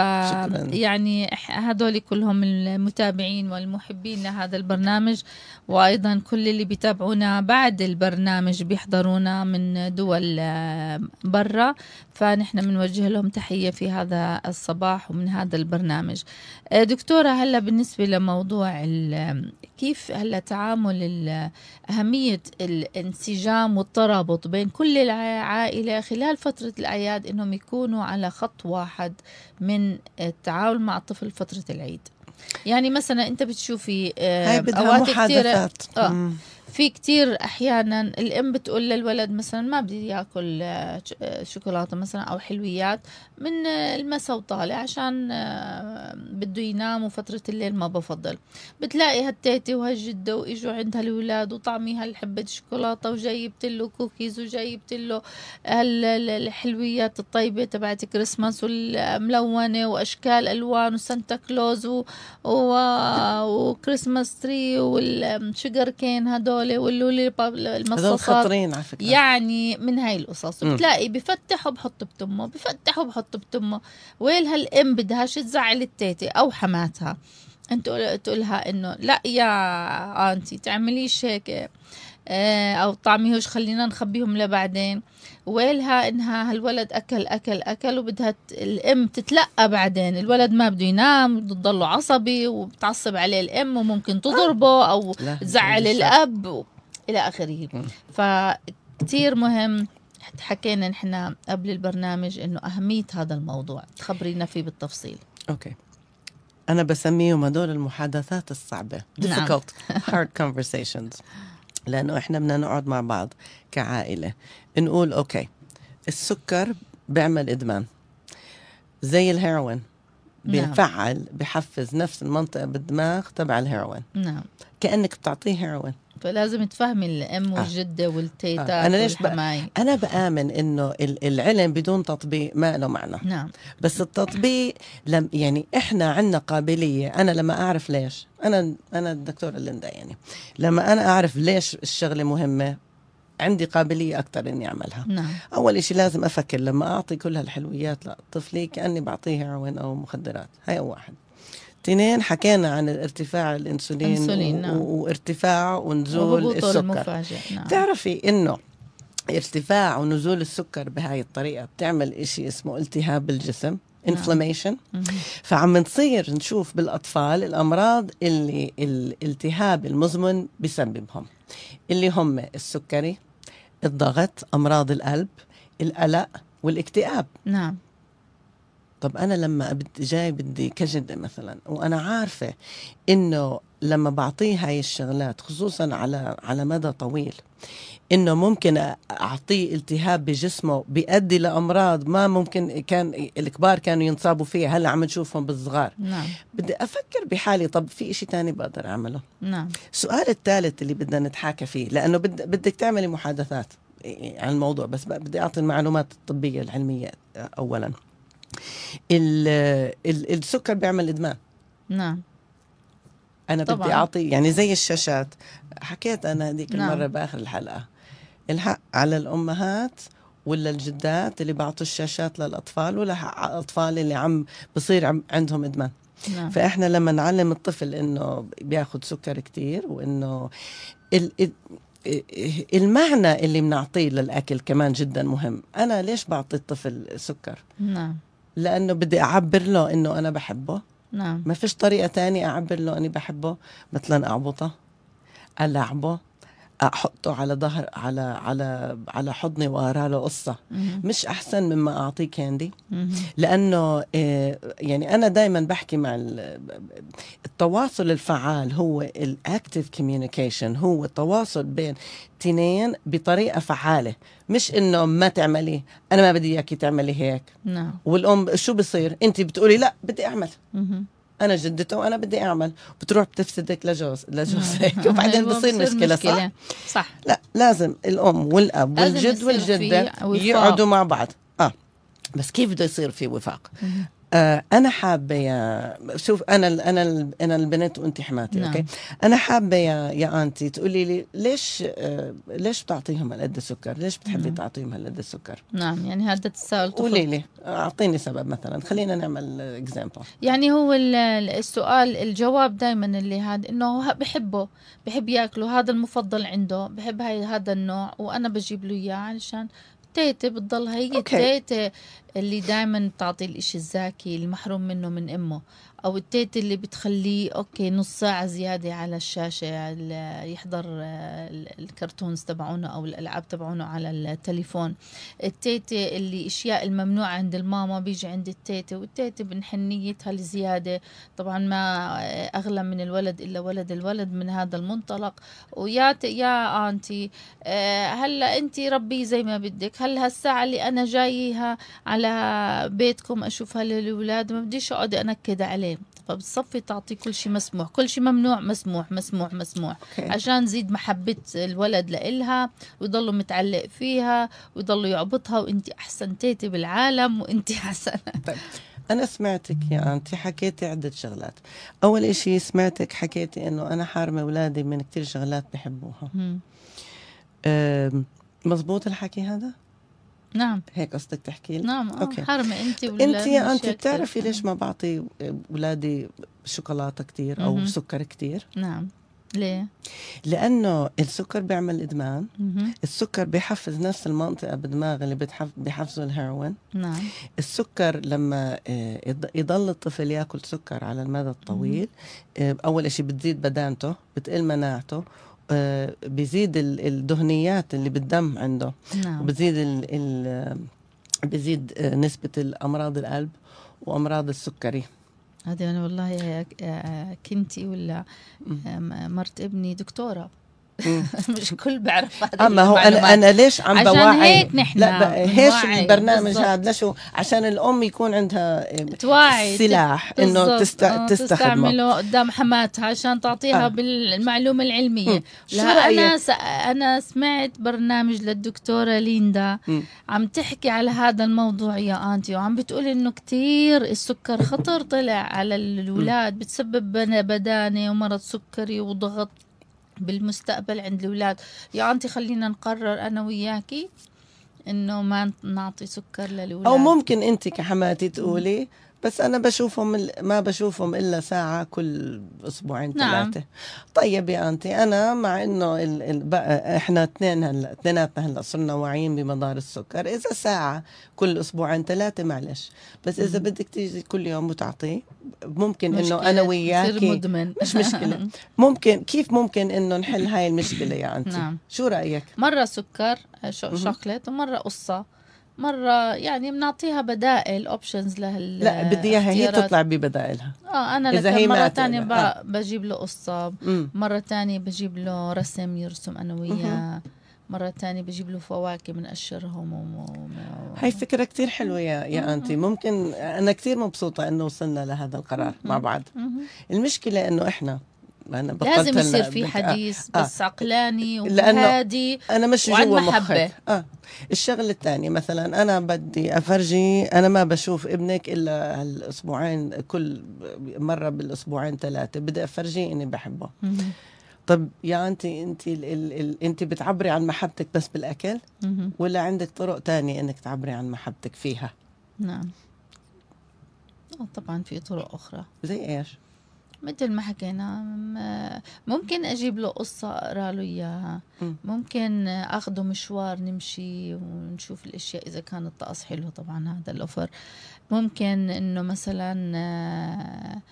يعني هدول كلهم المتابعين والمحبين لهذا البرنامج وأيضا كل اللي بيتابعونا بعد البرنامج بيحضرونا من دول آه، برا فنحن بنوجه لهم تحية في هذا الصباح ومن هذا البرنامج آه، دكتورة هلا بالنسبة لموضوع كيف هلا تعامل أهمية الانسجام والترابط بين كل العائلة خلال فترة الأعياد إنهم يكونوا على خط واحد من التعامل مع الطفل فترة العيد يعني مثلا أنت بتشوفي آه، هاي بدها محادثات آه، في كتير احيانا الام بتقول للولد مثلا ما بدي ياكل آه، شوكولاته مثلا او حلويات من آه، المساء وطالع عشان آه، بده ينام وفتره الليل ما بفضل بتلاقي هالتيتي وهالجده واجوا عندها الاولاد وطعميها الحبه شوكولاته وجايبت له كوكيز وجايبت له الحلويات الطيبه تبعت كريسماس والملونه واشكال الوان وسانتا كلوز وكريسماس تري والشجر كين هدول هذول واللولي المصاصات يعني من هاي القصص بتلاقي بفتح وبحط بتمه بفتح وبحط بتمه ويل هالام بدهاش تزعل التيتي او حماتها انت تقولها انه لا يا انتي تعمليش هيك آه، او طعميهوش خلينا نخبيهم لبعدين ويلها انها هالولد اكل اكل اكل وبدها الام تتلقى بعدين الولد ما بده ينام بده عصبي وبتعصب عليه الام وممكن تضربه او تزعل الاب و... الى اخره فكتير مهم حكينا نحن قبل البرنامج انه اهميه هذا الموضوع تخبرينا فيه بالتفصيل اوكي انا بسميهم هدول المحادثات الصعبه نعم. difficult hard conversations <laughs> لانه احنا بدنا نقعد مع بعض كعائله نقول اوكي السكر بيعمل ادمان زي الهيروين نعم. بينفعل بحفز نفس المنطقه بالدماغ تبع الهيروين نعم كانك بتعطيه هيروين فلازم تفهمي الام آه. والجده آه. والتيتا آه. انا ليش بقى انا بامن انه العلم بدون تطبيق ما له معنى نعم بس التطبيق لم يعني احنا عندنا قابليه انا لما اعرف ليش انا انا الدكتور ليندا يعني لما انا اعرف ليش الشغله مهمه عندي قابلية أكثر إني أعملها نعم. أول شيء لازم أفكر لما أعطي كل هالحلويات لطفلي كأني بعطيه عوين أو مخدرات هاي واحد اثنين حكينا عن ارتفاع الانسولين, الانسولين نعم. وارتفاع ونزول السكر المفاجئ نعم. تعرفي انه ارتفاع ونزول السكر بهاي الطريقه بتعمل شيء اسمه التهاب الجسم انفلاميشن فعم نصير نشوف بالاطفال الامراض اللي الالتهاب المزمن بسببهم اللي هم السكري الضغط امراض القلب القلق والاكتئاب نعم طب انا لما بدي جاي بدي كجده مثلا وانا عارفه انه لما بعطيه هاي الشغلات خصوصا على على مدى طويل انه ممكن اعطيه التهاب بجسمه بيؤدي لامراض ما ممكن كان الكبار كانوا ينصابوا فيها هلا عم نشوفهم بالصغار نعم. بدي افكر بحالي طب في إشي تاني بقدر اعمله نعم السؤال الثالث اللي بدنا نتحاكى فيه لانه بدك تعملي محادثات إيه، عن الموضوع بس بدي اعطي المعلومات الطبيه العلميه اولا السكر بيعمل ادمان نعم انا طبعًا. بدي اعطي يعني زي الشاشات حكيت انا هذيك نعم. المره باخر الحلقه الحق على الامهات ولا الجدات اللي بعطوا الشاشات للاطفال ولا الاطفال اللي عم بصير عندهم ادمان نعم. فاحنا لما نعلم الطفل انه بياخذ سكر كتير وانه ال المعنى اللي بنعطيه للاكل كمان جدا مهم انا ليش بعطي الطفل سكر نعم لانه بدي اعبر له انه انا بحبه نعم ما فيش طريقه تانية اعبر له اني بحبه مثلا اعبطه العبه احطه على ظهر على على على حضني واقرا له قصه مش احسن مما اعطيه كاندي لانه آه، يعني انا دائما بحكي مع التواصل الفعال هو الاكتف كوميونيكيشن هو التواصل بين تنين بطريقه فعاله مش انه ما تعملي انا ما بدي اياكي تعملي هيك نعم. والام شو بصير انت بتقولي لا بدي اعمل انا جدته وانا بدي اعمل بتروح بتفسدك لجوز لجوزك <laughs> وبعدين أيوة، بصير مشكله, مشكلة صح؟ صح لا لازم الام والاب والجد والجده يقعدوا مع بعض اه بس كيف بده يصير في وفاق آه، انا حابه يا شوف انا انا انا البنت وانت حماتي نعم. اوكي انا حابه يا يا انتي تقولي لي ليش آه، ليش بتعطيهم هالقد السكر ليش بتحبي نعم. تعطيهم هالقد السكر نعم يعني هذا التساؤل قولي لي اعطيني سبب مثلا خلينا نعمل اكزامبل يعني هو السؤال الجواب دائما اللي هذا انه بحبه بحب ياكله هذا المفضل عنده بحب هاي هذا النوع وانا بجيب له اياه علشان تيتة بتضل هي تيتي اللي دائما بتعطي الإشي الزاكي المحروم منه من أمه أو التيت اللي بتخليه أوكي نص ساعة زيادة على الشاشة يحضر آه، الكرتونز تبعونه أو الألعاب تبعونه على التليفون التيتة اللي إشياء الممنوعة عند الماما بيجي عند التيتة والتيتة بنحنيتها الزيادة طبعا ما أغلى من الولد إلا ولد الولد من هذا المنطلق ويا يا آنتي آه، هلا أنت ربيه زي ما بدك هل هالساعة اللي أنا جايها على لبيتكم بيتكم اشوفها للاولاد ما بديش اقعد انكد عليه فبتصفي تعطي كل شيء مسموح كل شيء ممنوع مسموح مسموح مسموح okay. عشان زيد محبة الولد لإلها ويضلوا متعلق فيها ويضلوا يعبطها وانت احسن تيتي بالعالم وانت <laughs> أحسن طيب. أنا سمعتك يا أنت حكيتي عدة شغلات أول إشي سمعتك حكيتي أنه أنا حارمة أولادي من كتير شغلات بحبوها مزبوط الحكي هذا؟ نعم هيك قصدك تحكي لي نعم آه، أوكي. حرمة أنت ولا أنت أنت بتعرفي ليش ما بعطي أولادي شوكولاتة كثير أو مم. سكر كثير نعم ليه؟ لأنه السكر بيعمل إدمان مم. السكر بيحفز نفس المنطقة بالدماغ اللي بتحف... بيحفزوا الهيروين نعم السكر لما آه، يضل الطفل ياكل سكر على المدى الطويل مم. آه، أول شيء بتزيد بدانته بتقل مناعته آه، بيزيد الدهنيات اللي بالدم عنده نعم. وبزيد ال ال آه، بزيد آه، نسبة الأمراض القلب وأمراض السكري هذه أنا والله كنتي ولا مرت ابني دكتورة <laughs> مش كل بعرف هذا اما هو انا انا ليش عم بوعي عشان هيك نحن لا هيش البرنامج هذا لشو عشان الام يكون عندها توعي سلاح انه تست... آه، تستخدمه تستعمله قدام حماتها عشان تعطيها آه. بالمعلومه العلميه شو انا س... انا سمعت برنامج للدكتوره ليندا م. عم تحكي على هذا الموضوع يا انتي وعم بتقول انه كثير السكر خطر طلع على الاولاد بتسبب بدانه ومرض سكري وضغط بالمستقبل عند الأولاد يا أنتي خلينا نقرر أنا وياكي إنه ما نعطي سكر للأولاد أو ممكن أنت كحماتي تقولي بس انا بشوفهم ما بشوفهم الا ساعه كل اسبوعين نعم. ثلاثه طيب يا انتي انا مع انه ال... ال... احنا اثنين هلا اثنيناتنا هلا صرنا واعيين بمدار السكر اذا ساعه كل اسبوعين ثلاثه معلش بس اذا بدك تيجي كل يوم وتعطيه ممكن انه انا وياك مدمن مش مشكله <laughs> ممكن كيف ممكن انه نحل هاي المشكله يا انتي نعم. شو رايك مره سكر آه، شوكليت ومره قصه مره يعني بنعطيها بدائل اوبشنز لهال لا بدي اياها هي تطلع ببدائلها اه انا إذا هي مره ثانيه آه. بجيب له قصه مره ثانيه بجيب له رسم يرسم انا وياه مرة تانية بجيب له فواكه بنقشرهم و... هاي فكرة كثير حلوة يا, يا أنتي ممكن أنا كثير مبسوطة أنه وصلنا لهذا القرار مع بعض المشكلة أنه إحنا أنا لازم يصير في آه، حديث آه. بس عقلاني وهادي أنا مش جوا محبة آه. الشغلة الثانية مثلا أنا بدي أفرجي أنا ما بشوف ابنك إلا هالأسبوعين كل مرة بالأسبوعين ثلاثة بدي أفرجيه إني بحبه طب يا أنتي انت ال ال ال انت بتعبري عن محبتك بس بالاكل ولا عندك طرق تانية انك تعبري عن محبتك فيها نعم آه، طبعا في طرق اخرى زي ايش مثل ما حكينا ممكن اجيب له قصه اقرا له اياها ممكن اخذه مشوار نمشي ونشوف الاشياء اذا كان الطقس حلو طبعا هذا الاوفر ممكن انه مثلا آه،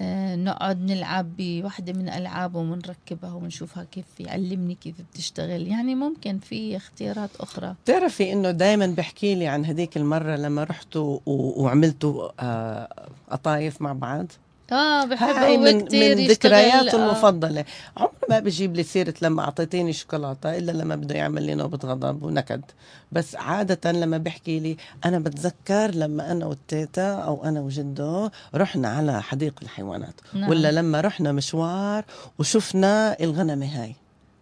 آه، نقعد نلعب بوحده من العابه ونركبها ونشوفها كيف يعلمني كيف بتشتغل يعني ممكن في اختيارات اخرى بتعرفي انه دائما بحكي لي عن هذيك المره لما رحتوا وعملتوا آه، قطايف مع بعض اه بحبه كثير من ذكرياته آه. المفضله عمره ما بجيب لي سيره لما اعطيتيني شوكولاته الا لما بده يعمل لي نوبه غضب ونكد بس عاده لما بحكي لي انا بتذكر لما انا والتيتا او انا وجده رحنا على حديقه الحيوانات نعم. ولا لما رحنا مشوار وشفنا الغنمه هاي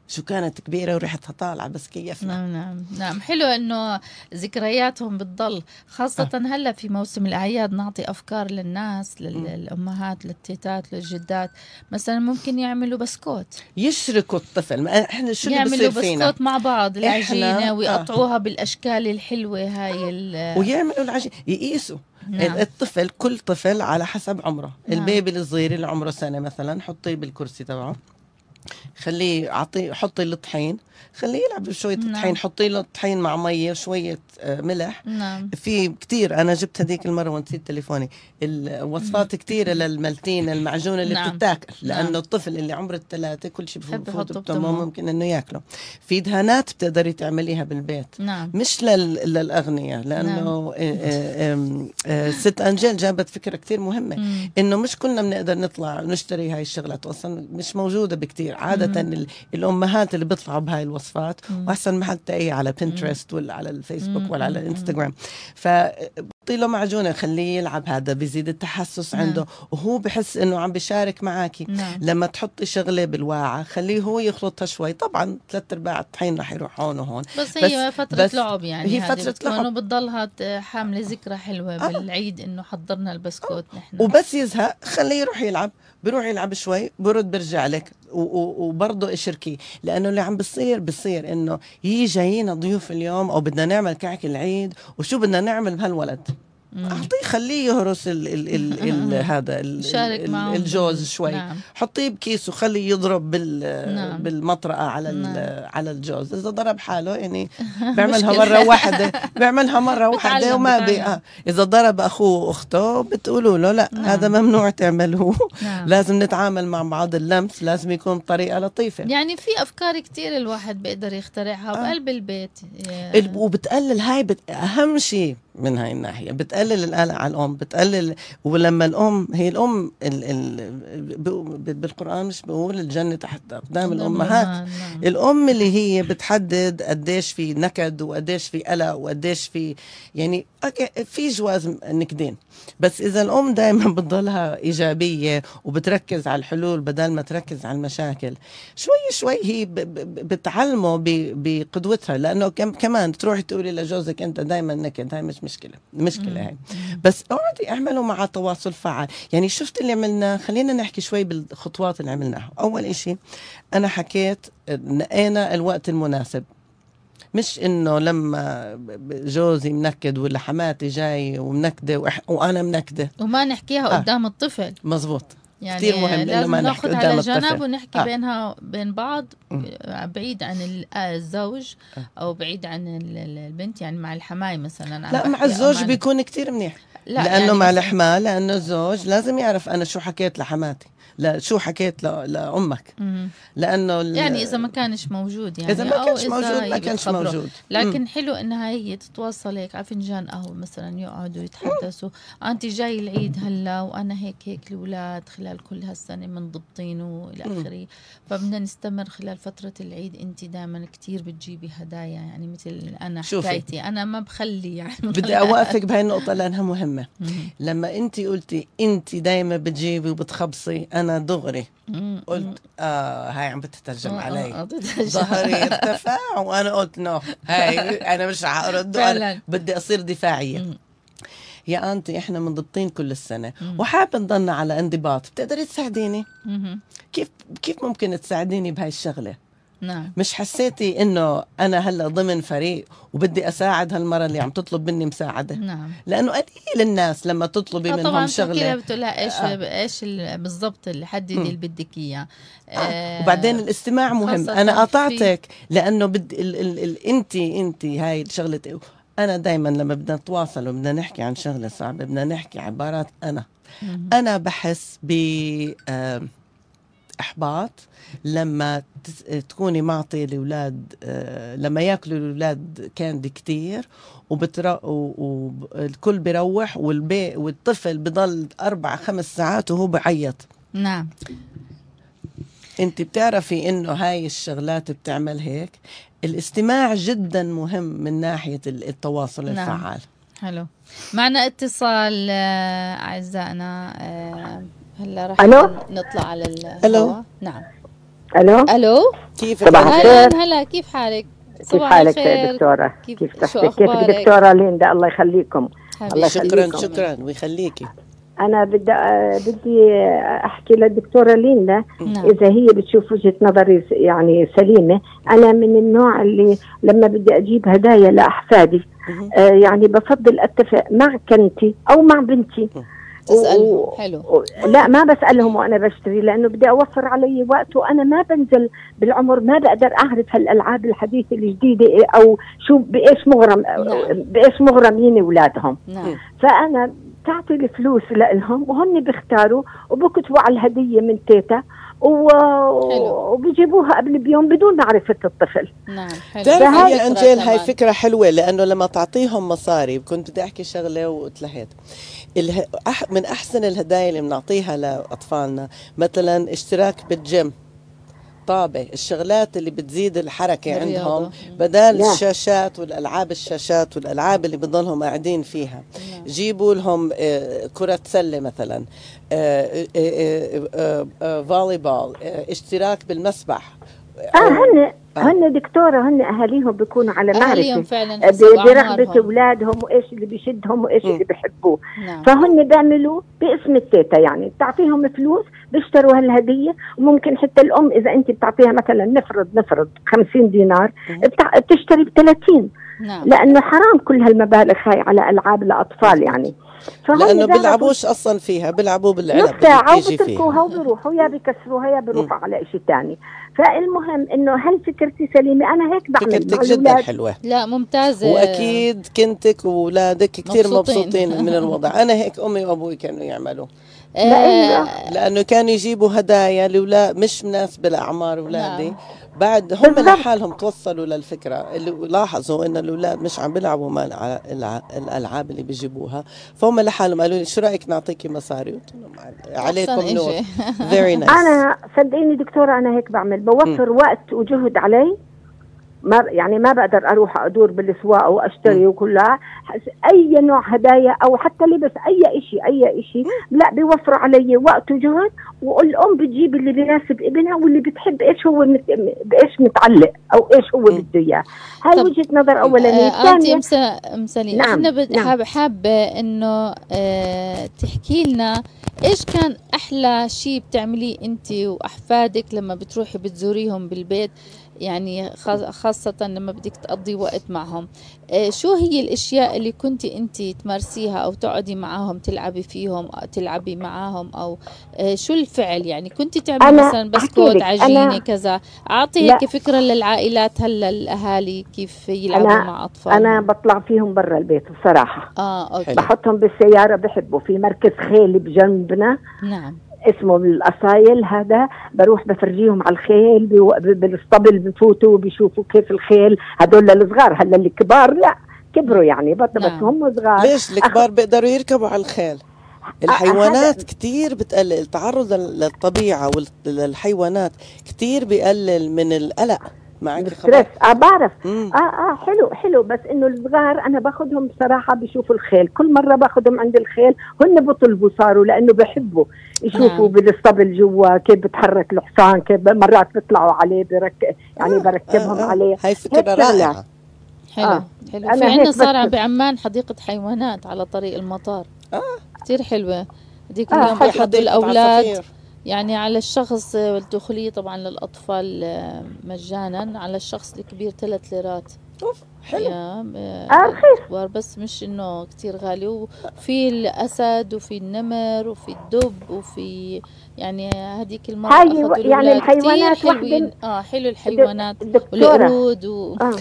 شو كانت كبيره وريحتها طالعه بس كيفنا نعم نعم نعم حلو انه ذكرياتهم بتضل خاصه أه. هلا في موسم الاعياد نعطي افكار للناس للامهات للتيتات للجدات مثلا ممكن يعملوا بسكوت يشركوا الطفل ما احنا شو اللي يعملوا بسكوت فينا؟ مع بعض العجينه آه. ويقطعوها أه. بالاشكال الحلوه هاي ال... <laughs> ويعملوا العجينه يقيسوا نعم. الطفل كل طفل على حسب عمره نعم. البيبي الصغير اللي عمره سنه مثلا حطيه بالكرسي تبعه خليه اعطيه حطي الطحين خليه يلعب شويه نعم. طحين حطي له طحين مع ميه وشويه آه، ملح نعم. في كثير انا جبت هذيك المره ونسيت تليفوني الوصفات كثيره للملتين المعجون اللي نعم. بتتاكل لانه نعم. الطفل اللي عمره الثلاثه كل شيء بفوت بتمه ممكن انه ياكله في دهانات بتقدري تعمليها بالبيت نعم. مش لل... للاغنياء لانه نعم. آه، آه، ست انجيل جابت فكره كثير مهمه مم. انه مش كلنا بنقدر نطلع نشتري هاي الشغلات اصلا مش موجوده بكثير عاده مم. الامهات اللي بيطلعوا بهاي الوصفات واحسن حتى اي على بنترست ولا على الفيسبوك ولا على الانستغرام ف حطي له معجونه خليه يلعب هذا بيزيد التحسس نعم. عنده وهو بحس انه عم بيشارك معك نعم. لما تحطي شغله بالواعه خليه هو يخلطها شوي طبعا ثلاث ارباع الطحين رح يروح هون وهون بس, هي فتره بس لعب يعني هي فتره لعب لانه بتضلها حامله ذكرى حلوه آه. بالعيد انه حضرنا البسكوت آه. نحن وبس يزهق خليه يروح يلعب بروح يلعب شوي برد برجع لك وبرضه اشركي لانه اللي عم بصير بصير انه يجي جايينا ضيوف اليوم او بدنا نعمل كعك العيد وشو بدنا نعمل بهالولد اعطيه خليه يهرس ال ال ال ال هذا ال ال الجوز شوي نعم. حطيه بكيس وخليه يضرب بال نعم. بالمطرقه على نعم. على الجوز اذا ضرب حاله يعني <laughs> <laughs> بيعملها مره واحده بيعملها مره واحده وما بي آه. اذا ضرب اخوه واخته بتقولوا له لا نعم. هذا ممنوع تعملوه نعم. <laughs> لازم نتعامل مع بعض اللمس لازم يكون بطريقه لطيفه يعني في افكار كثير الواحد بيقدر يخترعها آه. بقلب البيت وبتقلل هاي بت... اهم شيء من هاي الناحيه بتقلل القلق على الام بتقلل ولما الام هي الام ال... ال... بالقران مش بقول الجنه تحت اقدام الامهات نعم. الام اللي هي بتحدد قديش في نكد وقديش في قلق وقديش في يعني في جواز نكدين بس اذا الام دائما <laughs> بتضلها ايجابيه وبتركز على الحلول بدل ما تركز على المشاكل شوي شوي هي بتعلمه بقدوتها لانه كمان تروحي تقولي لجوزك انت دائما نكد هاي مش مشكله مشكله هاي بس اقعدي اعملوا مع تواصل فعال يعني شفت اللي عملناه خلينا نحكي شوي بالخطوات اللي عملناها اول شيء انا حكيت نقينا الوقت المناسب مش انه لما جوزي منكد ولا حماتي جاي ومنكده وإح... وانا منكده وما نحكيها آه. قدام الطفل مزبوط يعني كثير مهم انه ما نحكي قدام على جنب الطفل. ونحكي آه. بينها بين بعض بعيد عن الزوج آه. او بعيد عن البنت يعني مع الحماي مثلا لا مع الزوج بيكون كثير منيح لا لانه يعني مع الحماه لانه الزوج لازم يعرف انا شو حكيت لحماتي لا شو حكيت لامك لانه يعني اذا ما كانش موجود يعني اذا ما كانش أو موجود ما كانش موجود لكن مم. حلو انها هي تتواصل هيك على فنجان قهوه مثلا يقعدوا يتحدثوا انت جاي العيد هلا وانا هيك هيك الاولاد خلال كل هالسنه منضبطين والى اخره فبدنا نستمر خلال فتره العيد انت دائما كثير بتجيبي هدايا يعني مثل انا حكايتي انا ما بخلي يعني بدي <laughs> اوقفك بهي النقطه لانها مهمه مهمه لما انت قلتي انت دايما بتجيبي وبتخبصي انا دغري قلت اه هاي عم بتترجم علي آه، آه، ظهري <laughs> ارتفع وانا قلت نو هاي انا مش هرد بدي اصير دفاعيه يا انتي احنا منضبطين كل السنه وحابه نضلنا على انضباط بتقدري تساعديني كيف كيف ممكن تساعديني بهاي الشغله نعم. مش حسيتي انه انا هلا ضمن فريق وبدي اساعد هالمره اللي عم تطلب مني مساعده نعم. لانه قليل الناس لما تطلبي آه، منهم طبعاً شغله طبعا لها ايش آه. ايش بالضبط اللي حددي اللي بدك اياه آه. آه. وبعدين الاستماع مهم انا قطعتك لانه بدي ال... ال... ال... انت انت هاي شغله انا دائما لما بدنا نتواصل وبدنا نحكي عن شغله صعبه بدنا نحكي عبارات انا مم. انا بحس ب آه... احباط لما آه، تكوني معطي الاولاد آه، لما ياكلوا الاولاد كاندي كتير وبتر والكل بيروح والبي والطفل بضل اربع خمس ساعات وهو بعيط نعم انت بتعرفي انه هاي الشغلات بتعمل هيك الاستماع جدا مهم من ناحيه التواصل نعم. الفعال حلو معنا اتصال آه، اعزائنا هلا رح ألو؟ نطلع على الهواء نعم الو الو كيف صباح الخير هلا كيف حالك؟ كيف حالك دكتورة؟ كيف, صحتك؟ كيف دكتورة ليندا الله يخليكم الله يخليكم شكرا شكرا ويخليكي أنا بدي بدي أحكي للدكتورة ليندا نعم. إذا هي بتشوف وجهة نظري يعني سليمة أنا من النوع اللي لما بدي أجيب هدايا لأحفادي آه يعني بفضل أتفق مع كنتي أو مع بنتي مه. تسألهم و... حلو و... لا ما بسألهم وأنا بشتري لأنه بدي أوفر علي وقت وأنا ما بنزل بالعمر ما بقدر أعرف هالألعاب الحديثة الجديدة أو شو بإيش مغرم نعم. بإيش مغرمين أولادهم نعم. فأنا بتعطي الفلوس لهم وهم بيختاروا وبكتبوا على الهدية من تيتا و... وبيجيبوها قبل بيوم بدون معرفة الطفل نعم حلو بتعرفي يا أنجيل هاي فكرة حلوة لأنه لما تعطيهم مصاري كنت بدي أحكي شغلة وتلهيت من احسن الهدايا اللي بنعطيها لاطفالنا مثلا اشتراك بالجيم طابه الشغلات اللي بتزيد الحركه الرياضة. عندهم بدل لا. نعم. الشاشات والالعاب الشاشات والالعاب اللي بضلهم قاعدين فيها لا. نعم. جيبوا لهم آه، كره سله مثلا آه، آه، فولي بول اشتراك بالمسبح اه هني طيب. هن دكتوره هن اهاليهم بيكونوا على معرفه اهاليهم فعلا برغبه اولادهم وايش اللي بيشدهم وايش اللي بحبوه نعم. فهن بيعملوا باسم التيتا يعني بتعطيهم فلوس بيشتروا هالهديه وممكن حتى الام اذا انت بتعطيها مثلا نفرض نفرض 50 دينار بتشتري ب 30 نعم. لانه حرام كل هالمبالغ هاي على العاب لاطفال يعني لانه بيلعبوش اصلا فيها بيلعبوا بالعلب نص ساعه وبتركوها وبيروحوا يا بكسروها يا بيروحوا على شيء ثاني فالمهم انه هل فكرتي سليمه انا هيك بعمل فكرتك جدا حلوه لا ممتازه واكيد كنتك واولادك كثير مبسوطين. مبسوطين من الوضع انا هيك امي وابوي كانوا يعملوا آه، لانه كانوا يجيبوا هدايا لاولاد مش ناس بالاعمار اولادي نعم. بعد هم لحالهم توصلوا للفكره اللي لاحظوا ان الاولاد مش عم بيلعبوا مع الالعاب اللي بيجيبوها فهم لحالهم قالوا لي شو رايك نعطيكي مصاري قلت لهم عليكم نور فيري <laughs> نايس nice. انا صدقيني دكتوره انا هيك بعمل بوفر م. وقت وجهد علي ما يعني ما بقدر اروح ادور بالسواق واشتري وكلها اي نوع هدايا او حتى لبس اي شيء اي شيء لا بيوفروا علي وقت وجهد والام بتجيب اللي بيناسب ابنها واللي بتحب ايش هو مت... بايش متعلق او ايش هو بده اياه هاي وجهه نظر اولانيه ثانيه آه مسا... مسالي نعم. احنا بد... نعم. حابه انه آه تحكي لنا ايش كان احلى شيء بتعمليه انت واحفادك لما بتروحي بتزوريهم بالبيت يعني خاصة لما بدك تقضي وقت معهم آه، شو هي الأشياء اللي كنت أنت تمارسيها أو تقعدي معهم تلعبي فيهم أو تلعبي معهم أو آه، شو الفعل يعني كنت تعملي مثلا بسكوت عجينة كذا أعطي هيك فكرة للعائلات هلا الأهالي كيف يلعبوا أنا مع أطفال أنا بطلع فيهم برا البيت بصراحة آه أوكي. بحطهم بالسيارة بحبوا في مركز خيل بجنبنا نعم اسمه الاصايل هذا بروح بفرجيهم على الخيل بالاسطبل بفوتوا بيشوفوا كيف الخيل هدول الصغار هلا الكبار لا كبروا يعني بطل نعم. بس هم صغار ليش الكبار أخ... بيقدروا يركبوا على الخيل الحيوانات كتير بتقلل التعرض للطبيعة والحيوانات كتير بيقلل من القلق معك خبر اه بعرف اه اه حلو حلو بس انه الصغار انا باخذهم بصراحه بشوفوا الخيل كل مره باخذهم عند الخيل هن بطلبوا صاروا لانه بحبوا يشوفوا آه. بالاسطبل جوا كيف بتحرك الحصان كيف مرات بيطلعوا عليه برك يعني آه بركبهم آه, آه. عليه هاي فكره رائعه حلو آه. حلو في عندنا صار بعمان حديقه حيوانات على طريق المطار اه كثير حلوه هذيك آه اليوم بيحضوا الاولاد يعني على الشخص الدخولية طبعا للأطفال آه، مجانا على الشخص الكبير ثلاث ليرات اوف حلو آه, آه، بس مش انه كتير غالي وفي الاسد وفي النمر وفي الدب وفي يعني هذيك المرة هاي يعني الحيوانات حلوين اه حلو الحيوانات والقرود و... آه. <laughs>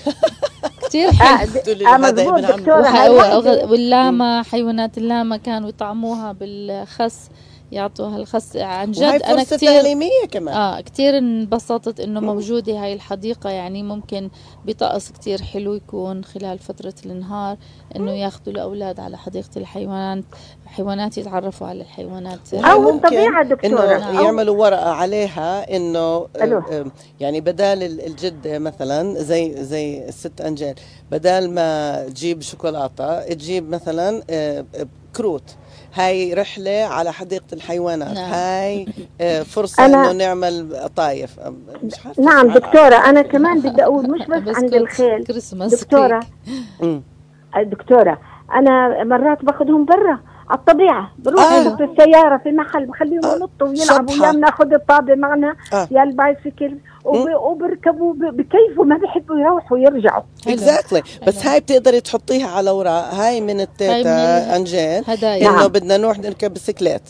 كثير آه، حلو آه واللاما حيوانات اللاما كانوا يطعموها بالخس يعطوا هالخس عن جد وهي انا كثير تعليميه كمان اه كثير انبسطت انه موجوده هاي الحديقه يعني ممكن بطقس كثير حلو يكون خلال فتره النهار انه ياخذوا الاولاد على حديقه الحيوانات حيوانات يتعرفوا على الحيوانات او الطبيعه دكتوره نعم. يعملوا ورقه عليها انه آه، يعني بدال الجده مثلا زي زي الست انجيل بدال ما تجيب شوكولاته تجيب مثلا آه، آه، كروت هاي رحله على حديقه الحيوانات نعم. هاي آه، فرصه أنا... انه نعمل طايف مش نعم دكتوره انا كمان بدي اقول مش بس عند الخيل دكتوره آه، دكتوره انا مرات باخذهم برا على الطبيعه بروح آه. بالسياره في محل بخليهم آه. ينطوا ويلعبوا يا بناخذ الطابه معنا آه. يا البايسكل وبركبوا بكيفوا ما بيحبوا يروحوا ويرجعوا اكزاكتلي بس هاي بتقدري تحطيها على اوراق هاي من التيتا آه، انجيل انه نعم. بدنا نروح نركب بسكليت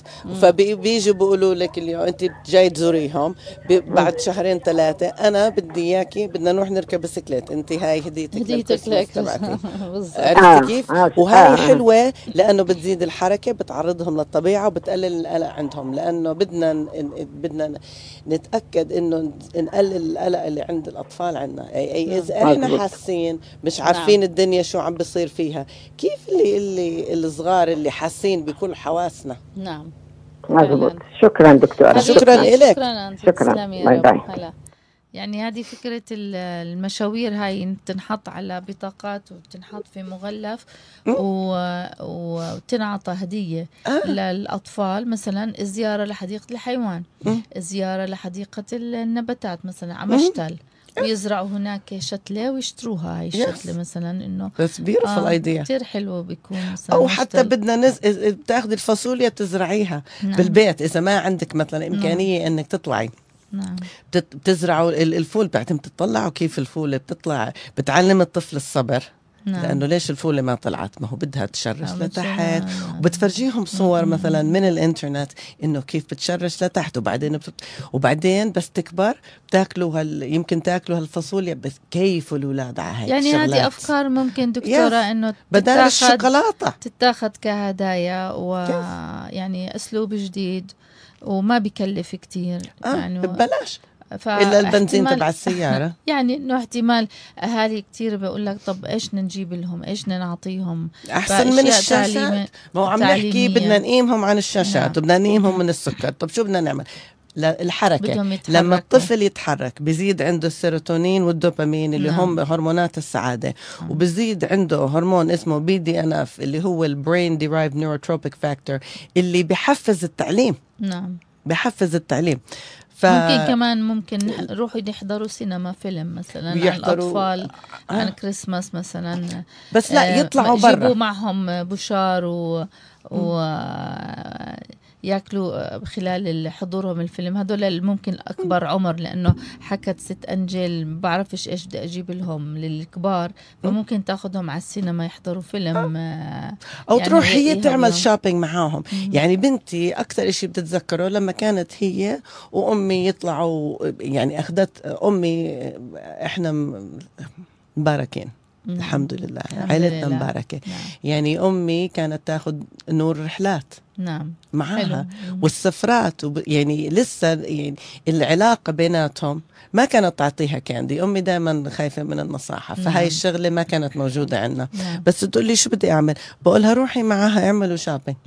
فبيجوا بيقولوا لك اليوم انت جاي تزوريهم بعد شهرين ثلاثه انا بدي اياكي بدنا نروح نركب بسكليت انت هاي هديتك هديتك لك <laughs> عرفتي آه، كيف؟ آه، وهاي حلوه لانه بتزيد الحركه بتعرضهم للطبيعه وبتقلل القلق عندهم لانه بدنا بدنا نتاكد انه نقلل حل القلق اللي عند الاطفال عندنا اي اي اذا نعم. احنا طيب، حاسين مش عارفين نعم. الدنيا شو عم بصير فيها كيف اللي اللي الصغار اللي حاسين بكل حواسنا نعم مضبوط شكرا دكتوره شكرا, لك شكرا لك شكرا, شكرا. باي باي يعني هذه فكرة المشاوير هاي تنحط على بطاقات وتنحط في مغلف وتنعطى هدية آه. للأطفال مثلا زيارة لحديقة الحيوان زيارة لحديقة النباتات مثلا على مشتل آه. ويزرعوا هناك شتله ويشتروها هاي الشتله yes. مثلا انه بس بيوتيفول ايديا كثير حلوه بيكون مثلا او حتى مشتل. بدنا نز... بتاخذي الفاصوليا تزرعيها نعم. بالبيت اذا ما عندك مثلا نعم. امكانيه انك تطلعي نعم. بتزرعوا الفول بعدين بتطلعوا كيف الفولة بتطلع بتعلم الطفل الصبر نعم. لانه ليش الفوله ما طلعت ما هو بدها تشرش آه، لتحت نعم. وبتفرجيهم صور مثلا من الانترنت انه كيف بتشرش لتحت وبعدين بتط... وبعدين بس تكبر بتاكلوا هال... يمكن تاكلوا هالفاصوليا بس كيف الاولاد على هاي يعني هذه افكار ممكن دكتوره يس. انه بدل الشوكولاته تتاخذ كهدايا ويعني اسلوب جديد وما بكلف آه، يعني آه ببلاش ببلاش الا البنزين تبع السياره <laughs> يعني انه احتمال اهالي كثير بقول لك طب ايش نجيب لهم ايش نعطيهم احسن من الشاشات ما هو عم نحكي بدنا نقيمهم عن الشاشات نعم. وبدنا نقيمهم من السكر طب شو بدنا نعمل الحركه لما الطفل يتحرك بزيد عنده السيروتونين والدوبامين اللي نعم. هم هرمونات السعاده نعم. وبزيد عنده هرمون اسمه بي دي ان اف اللي هو البرين ديرايف نيوروتروبيك فاكتور اللي بحفز التعليم نعم بحفز التعليم ف... ممكن كمان ممكن يروحوا يحضروا سينما فيلم مثلا يحضروا... عن الاطفال آه. عن كريسماس مثلا بس لا آه، يطلعوا برا يجيبوا معهم بشار و... و... ياكلوا آه، خلال حضورهم الفيلم هدول ممكن اكبر عمر لانه حكت ست انجيل ما بعرفش ايش بدي اجيب لهم للكبار فممكن تاخذهم على السينما يحضروا فيلم آه، يعني او تروح هي تعمل شوبينج معاهم يعني بنتي اكثر شيء بتتذكره لما كانت هي وامي يطلعوا يعني اخذت امي احنا مباركين الحمد لله الحمد عائلتنا لله. نعم. مباركة نعم. يعني أمي كانت تاخذ نور رحلات نعم معاها حلو. والسفرات وب... يعني لسه يعني العلاقة بيناتهم ما كانت تعطيها كاندي أمي دائما خايفة من النصاحة نعم. فهاي نعم. الشغلة ما كانت موجودة عندنا نعم. بس تقول لي شو بدي أعمل بقولها روحي معاها اعملوا شوبينج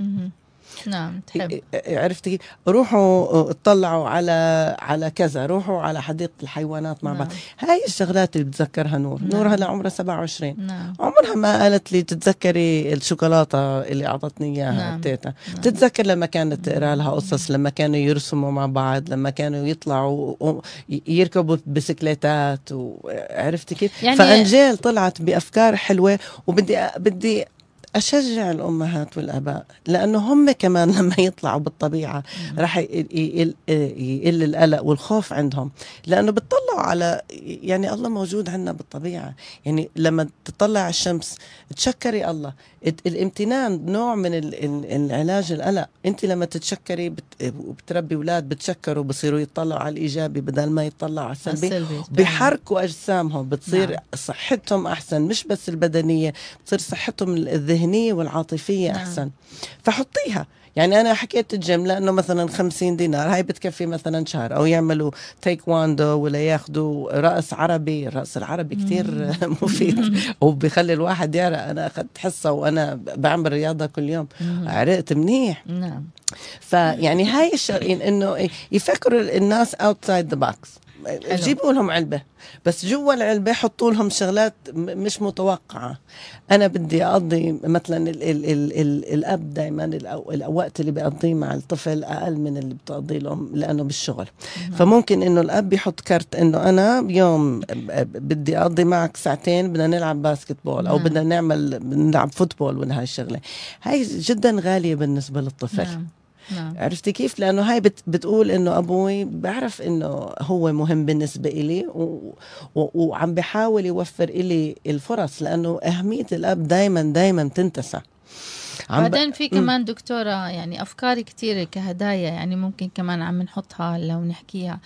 نعم تحب عرفتي روحوا آه، اطلعوا على على كذا روحوا على حديقه الحيوانات مع نعم. بعض هاي الشغلات اللي بتذكرها نور نعم. نور هلا عمرها 27 نعم. عمرها ما قالت لي تتذكري الشوكولاته اللي اعطتني اياها نعم. التيتا نعم. بتتذكر لما كانت تقرا لها قصص لما كانوا يرسموا مع بعض لما كانوا يطلعوا يركبوا بسكليتات وعرفتي كيف يعني فانجيل طلعت بافكار حلوه وبدي بدي اشجع الامهات والاباء لانه هم كمان <laughs> لما يطلعوا بالطبيعه راح يقل, يقل القلق والخوف عندهم لانه بتطلعوا على يعني الله موجود عندنا بالطبيعه يعني لما تطلع على الشمس تشكري الله الامتنان نوع من العلاج القلق انت لما تتشكري وبتربي اولاد بتشكروا بصيروا يطلعوا على الايجابي بدل ما يطلعوا على السلبي بحركوا اجسامهم بتصير نعم. صحتهم احسن مش بس البدنيه بتصير صحتهم الذهنيه الذهنيه والعاطفيه نعم. احسن فحطيها يعني انا حكيت الجمله انه مثلا 50 دينار هاي بتكفي مثلا شهر او يعملوا تيك واندو ولا ياخذوا راس عربي الراس العربي كثير <laughs> مفيد <laughs> وبخلي الواحد يرى انا اخذت حصه وانا بعمل رياضه كل يوم عرقت منيح نعم فيعني هاي الشرقين انه يفكروا الناس اوتسايد ذا بوكس جيبوا لهم علبه بس جوا العلبه حطوا لهم شغلات مش متوقعه انا بدي اقضي مثلا الـ الـ الـ الـ الاب دائما الوقت اللي بقضيه مع الطفل اقل من اللي بتقضي لهم لانه بالشغل فممكن انه الاب يحط كرت انه انا بيوم بدي اقضي معك ساعتين بدنا نلعب باسكت بول او بدنا نعمل نلعب فوتبول ولا هاي الشغله هاي جدا غاليه بالنسبه للطفل نعم. نعم. عرفتي كيف لانه هاي بت بتقول انه ابوي بعرف انه هو مهم بالنسبه إلي و... و... وعم بحاول يوفر إلي الفرص لانه اهميه الاب دائما دائما تنتسى عم بعدين في كمان دكتوره يعني افكار كثيره كهدايا يعني ممكن كمان عم نحطها لو نحكيها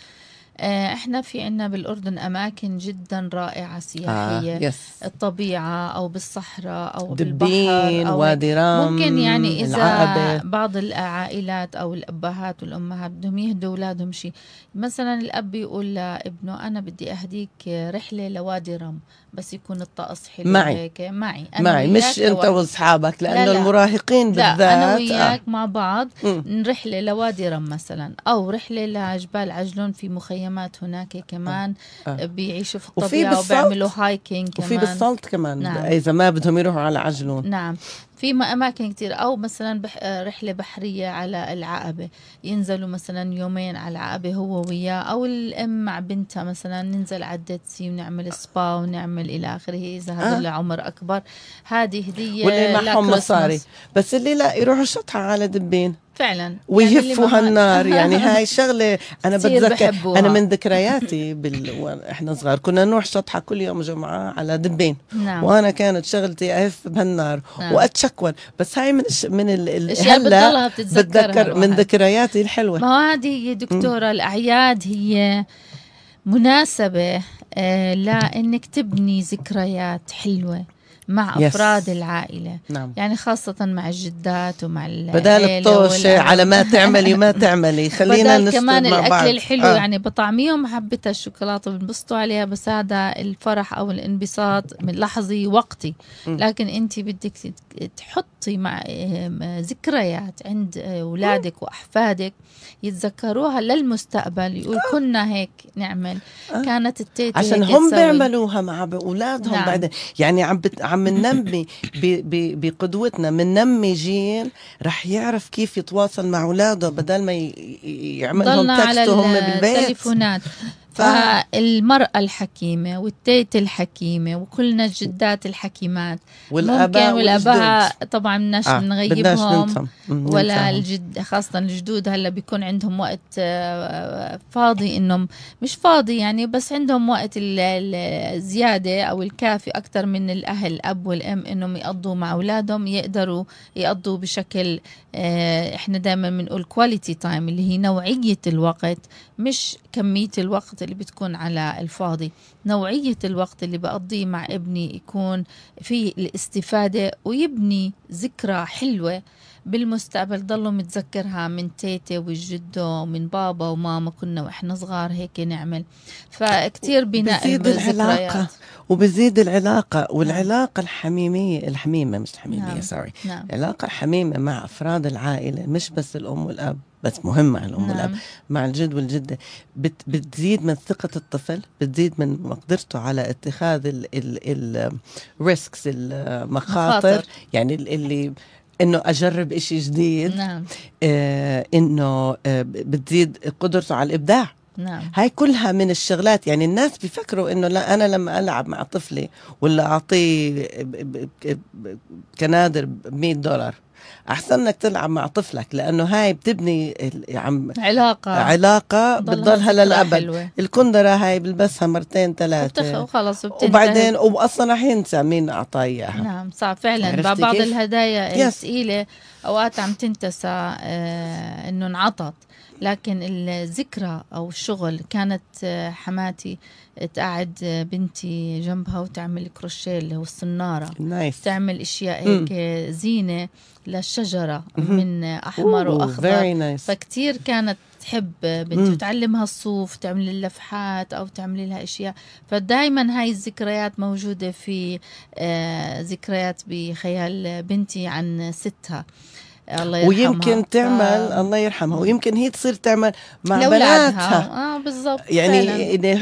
آه، احنا في عنا بالاردن اماكن جدا رائعه سياحيه آه، يس. الطبيعه او بالصحراء او بالبحر او وادي رام ممكن يعني اذا العقبة. بعض العائلات او الابهات والامهات بدهم يهدوا اولادهم شيء مثلا الاب بيقول لابنه انا بدي اهديك رحله لوادي رام بس يكون الطقس حلو معي هيك معي أنا معي مش انت واصحابك لانه لا لا. المراهقين بالذات لا انا آه. وياك آه. مع بعض م. رحله لوادي رام مثلا او رحله لجبال عجلون في مخيم خيمات هناك آه. كمان آه. آه. بيعيشوا في الطبيعه وبيعملوا هايكينج كمان وفي بالسلط كمان نعم. اذا ما بدهم يروحوا على عجلون نعم في اماكن كثير او مثلا بح رحله بحريه على العقبه ينزلوا مثلا يومين على العقبه هو وياه او الام مع بنتها مثلا ننزل على سي ونعمل سبا ونعمل الى اخره اذا هذا آه. لعمر اكبر هذه هديه واللي معهم مصاري بس اللي لا يروحوا شطحه على دبين فعلا يعني ويهفوا يعني هالنار يعني <laughs> هاي شغله انا بتذكر انا من ذكرياتي بال... احنا صغار كنا نروح شطحه كل يوم جمعه على دبين نعم. وانا كانت شغلتي اهف بهالنار نعم. واتشك اكون بس هاي من الش... من ال... هلا بتذكر من ذكرياتي الحلوه ما هذه يا دكتوره الاعياد هي مناسبه آه، لانك تبني ذكريات حلوه مع yes. افراد العائله نعم. يعني خاصه مع الجدات ومع بدال الطوشه على ما تعملي ما تعملي <laughs> خلينا بدل كمان مع الاكل بعض. الحلو آه. يعني بطعميهم حبتها الشوكولاته بنبسطوا عليها بس هذا الفرح او الانبساط من لحظي وقتي م. لكن انت بدك تحطي مع ذكريات عند اولادك واحفادك يتذكروها للمستقبل يقول آه. كنا هيك نعمل آه. كانت التيتي عشان هم بيعملوها مع اولادهم نعم. بعدين يعني عم بت... عم ننمي بقدوتنا بننمي جيل رح يعرف كيف يتواصل مع اولاده بدل ما يعملهم تكست وهم بالبيت فالمرأة آه. الحكيمة والتيت الحكيمة وكلنا الجدات الحكيمات والآباء والآباء طبعا آه، بدناش آه نغيبهم ولا الجد خاصة الجدود هلا بيكون عندهم وقت آه، فاضي انهم مش فاضي يعني بس عندهم وقت الزيادة او الكافي اكثر من الاهل الاب والام انهم يقضوا مع اولادهم يقدروا يقضوا بشكل احنا دائما بنقول كواليتي تايم اللي هي نوعية الوقت مش كمية الوقت اللي بتكون على الفاضي نوعية الوقت اللي بقضيه مع ابني يكون في الاستفادة ويبني ذكرى حلوة بالمستقبل ضلوا متذكرها من تيتا وجده ومن بابا وماما كنا واحنا صغار هيك نعمل فكتير بناء بزيد العلاقه وبزيد العلاقه نعم. والعلاقه الحميميه الحميمه مش الحميميه نعم. سوري نعم. العلاقه الحميمه مع افراد العائله مش بس الام والاب بس مهم مع الام نعم. والاب مع الجد والجده بت بتزيد من ثقه الطفل بتزيد من مقدرته على اتخاذ الريسكس المخاطر يعني اللي انه اجرب إشي جديد نعم. آه انه آه بتزيد قدرته على الابداع نعم. هاي كلها من الشغلات يعني الناس بيفكروا انه لا انا لما العب مع طفلي ولا اعطيه كنادر ب 100 دولار احسن انك تلعب مع طفلك لانه هاي بتبني عم علاقه علاقه بتضلها للابد الكندره هاي بلبسها مرتين ثلاثه وخلص وبتنتهي وبعدين واصلا رح ينسى مين اعطاه اياها نعم صعب فعلا بعض الهدايا الثقيله اوقات عم تنتسى آه انه انعطت لكن الذكرى أو الشغل كانت آه، حماتي تقعد آه، بنتي جنبها وتعمل كروشيه اللي هو الصنارة نايس. تعمل أشياء هيك آه، زينة للشجرة من أحمر وأخضر فكتير كانت تحب بنتي وتعلمها الصوف تعمل لفحات أو تعمل لها أشياء فدائما هاي الذكريات موجودة في ذكريات بخيال بنتي عن ستها الله يرحمها ويمكن تعمل آه. الله يرحمها ويمكن هي تصير تعمل مع بناتها اه بالضبط يعني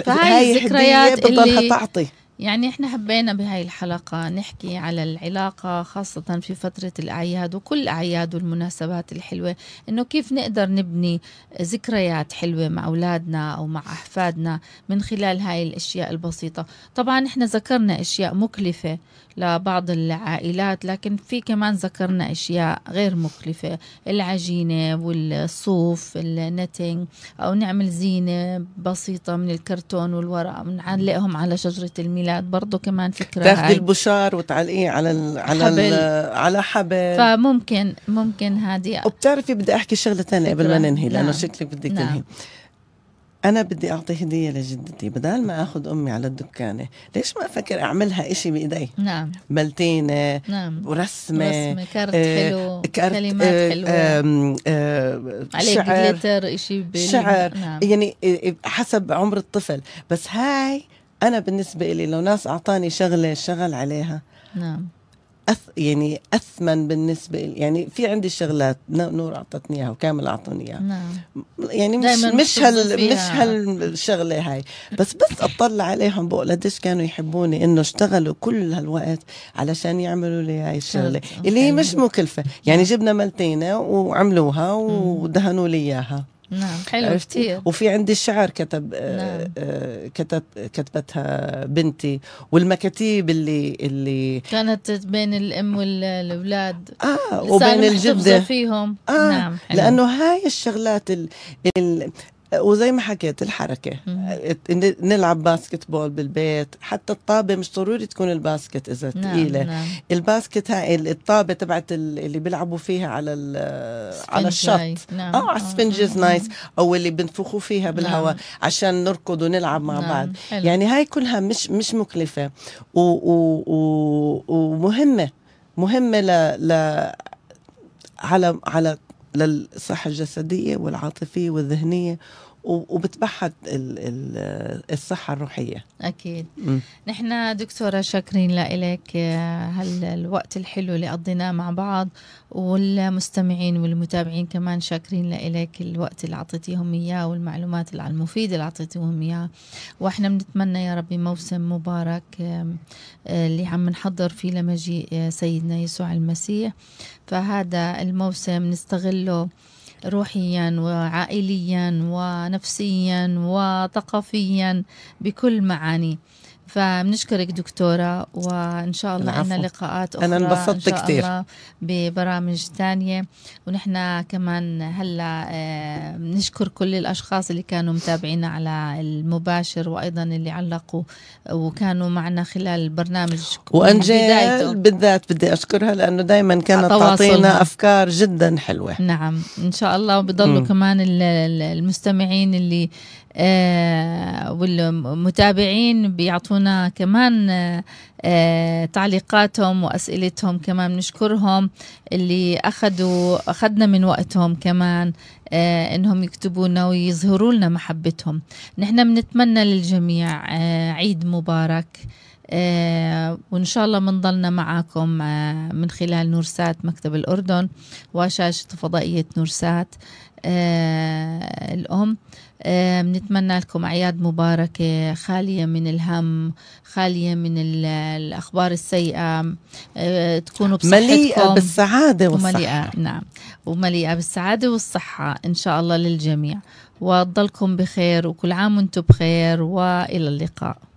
هاي الذكريات اللي بدها تعطي يعني احنا حبينا بهاي الحلقة نحكي على العلاقة خاصة في فترة الأعياد وكل الأعياد والمناسبات الحلوة إنه كيف نقدر نبني ذكريات حلوة مع أولادنا أو مع أحفادنا من خلال هاي الأشياء البسيطة طبعا احنا ذكرنا أشياء مكلفة لبعض العائلات لكن في كمان ذكرنا أشياء غير مكلفة العجينة والصوف النتنج أو نعمل زينة بسيطة من الكرتون والورق ونعلقهم على شجرة الميلاد الميلاد برضه كمان فكره تاخذي البشار وتعلقيه على الـ على الـ على حبل فممكن ممكن هذه وبتعرفي بدي احكي شغله ثانيه قبل ما ننهي لانه نعم. شكلك بدك نعم. تنهي أنا بدي أعطي هدية لجدتي بدل ما أخذ أمي على الدكانة ليش ما أفكر أعملها إشي بإيدي نعم بلتينة نعم ورسمة رسمة كارت آه حلو كارت كلمات آه، حلوة آه آه عليك شعر جليتر شعر نعم. يعني آه، حسب عمر الطفل بس هاي انا بالنسبه لي لو ناس اعطاني شغله شغل عليها نعم أث يعني اثمن بالنسبه لي يعني في عندي شغلات نور اعطتني اياها وكامل اعطوني اياها نعم. يعني مش مش هال مش هالشغله هاي بس بس اطلع عليهم بقول قديش كانوا يحبوني انه اشتغلوا كل هالوقت علشان يعملوا لي هاي الشغله اللي هي مش مكلفه يعني نعم. جبنا ملتينه وعملوها ودهنوا لي اياها نعم حلو كثير وفي عندي شعر كتب آه، نعم. آه، كتب كتبتها بنتي والمكاتيب اللي اللي كانت بين الام والاولاد اه وبين الجده فيهم آه نعم حلو. لانه هاي الشغلات ال ال وزي ما حكيت الحركة نلعب باسكت بول بالبيت حتى الطابة مش ضروري تكون الباسكت إذا نعم تقيلة نعم. الباسكت هاي الطابة تبعت اللي بيلعبوا فيها على على الشط نعم. أو آه، على السفنجز آه، نايس آه، أو اللي بنفخوا فيها نعم. بالهواء نعم. عشان نركض ونلعب مع نعم. بعض حلو. يعني هاي كلها مش مش مكلفة و و و ومهمة مهمة ل, ل على على للصحة الجسدية والعاطفية والذهنية وبتبحث الصحة الروحية أكيد م. نحن دكتورة شاكرين لك هالوقت آه، الحلو اللي قضيناه مع بعض والمستمعين والمتابعين كمان شاكرين لك الوقت اللي أعطيتيهم إياه والمعلومات المفيدة اللي أعطيتيهم إياه وإحنا بنتمنى يا ربي موسم مبارك آه، اللي عم نحضر فيه لمجيء آه، سيدنا يسوع المسيح فهذا الموسم نستغله روحيا وعائليا ونفسيا وثقافيا بكل معاني فبنشكرك دكتورة وإن شاء الله عندنا لقاءات أخرى أنا انبسطت إن شاء الله ببرامج ثانيه ونحن كمان هلا بنشكر آه، كل الأشخاص اللي كانوا متابعينا على المباشر وأيضا اللي علقوا وكانوا معنا خلال البرنامج وأنجيل بالذات بدي أشكرها لأنه دائما كانت تعطينا أفكار جدا حلوة نعم إن شاء الله وبضلوا كمان المستمعين اللي آه، والمتابعين بيعطونا كمان آه، تعليقاتهم وأسئلتهم كمان بنشكرهم اللي أخذوا أخذنا من وقتهم كمان آه، انهم يكتبوا لنا ويظهروا لنا محبتهم نحن بنتمنى للجميع عيد مبارك وإن شاء الله بنضلنا معاكم من خلال نورسات مكتب الأردن وشاشة فضائية نورسات آه الأم آه، بنتمنى لكم أعياد مباركة خالية من الهم خالية من الأخبار السيئة آه، تكونوا بصحتكم مليئة بالسعادة والصحة مليئة نعم ومليئة بالسعادة والصحة إن شاء الله للجميع وتضلكم بخير وكل عام وانتم بخير وإلى اللقاء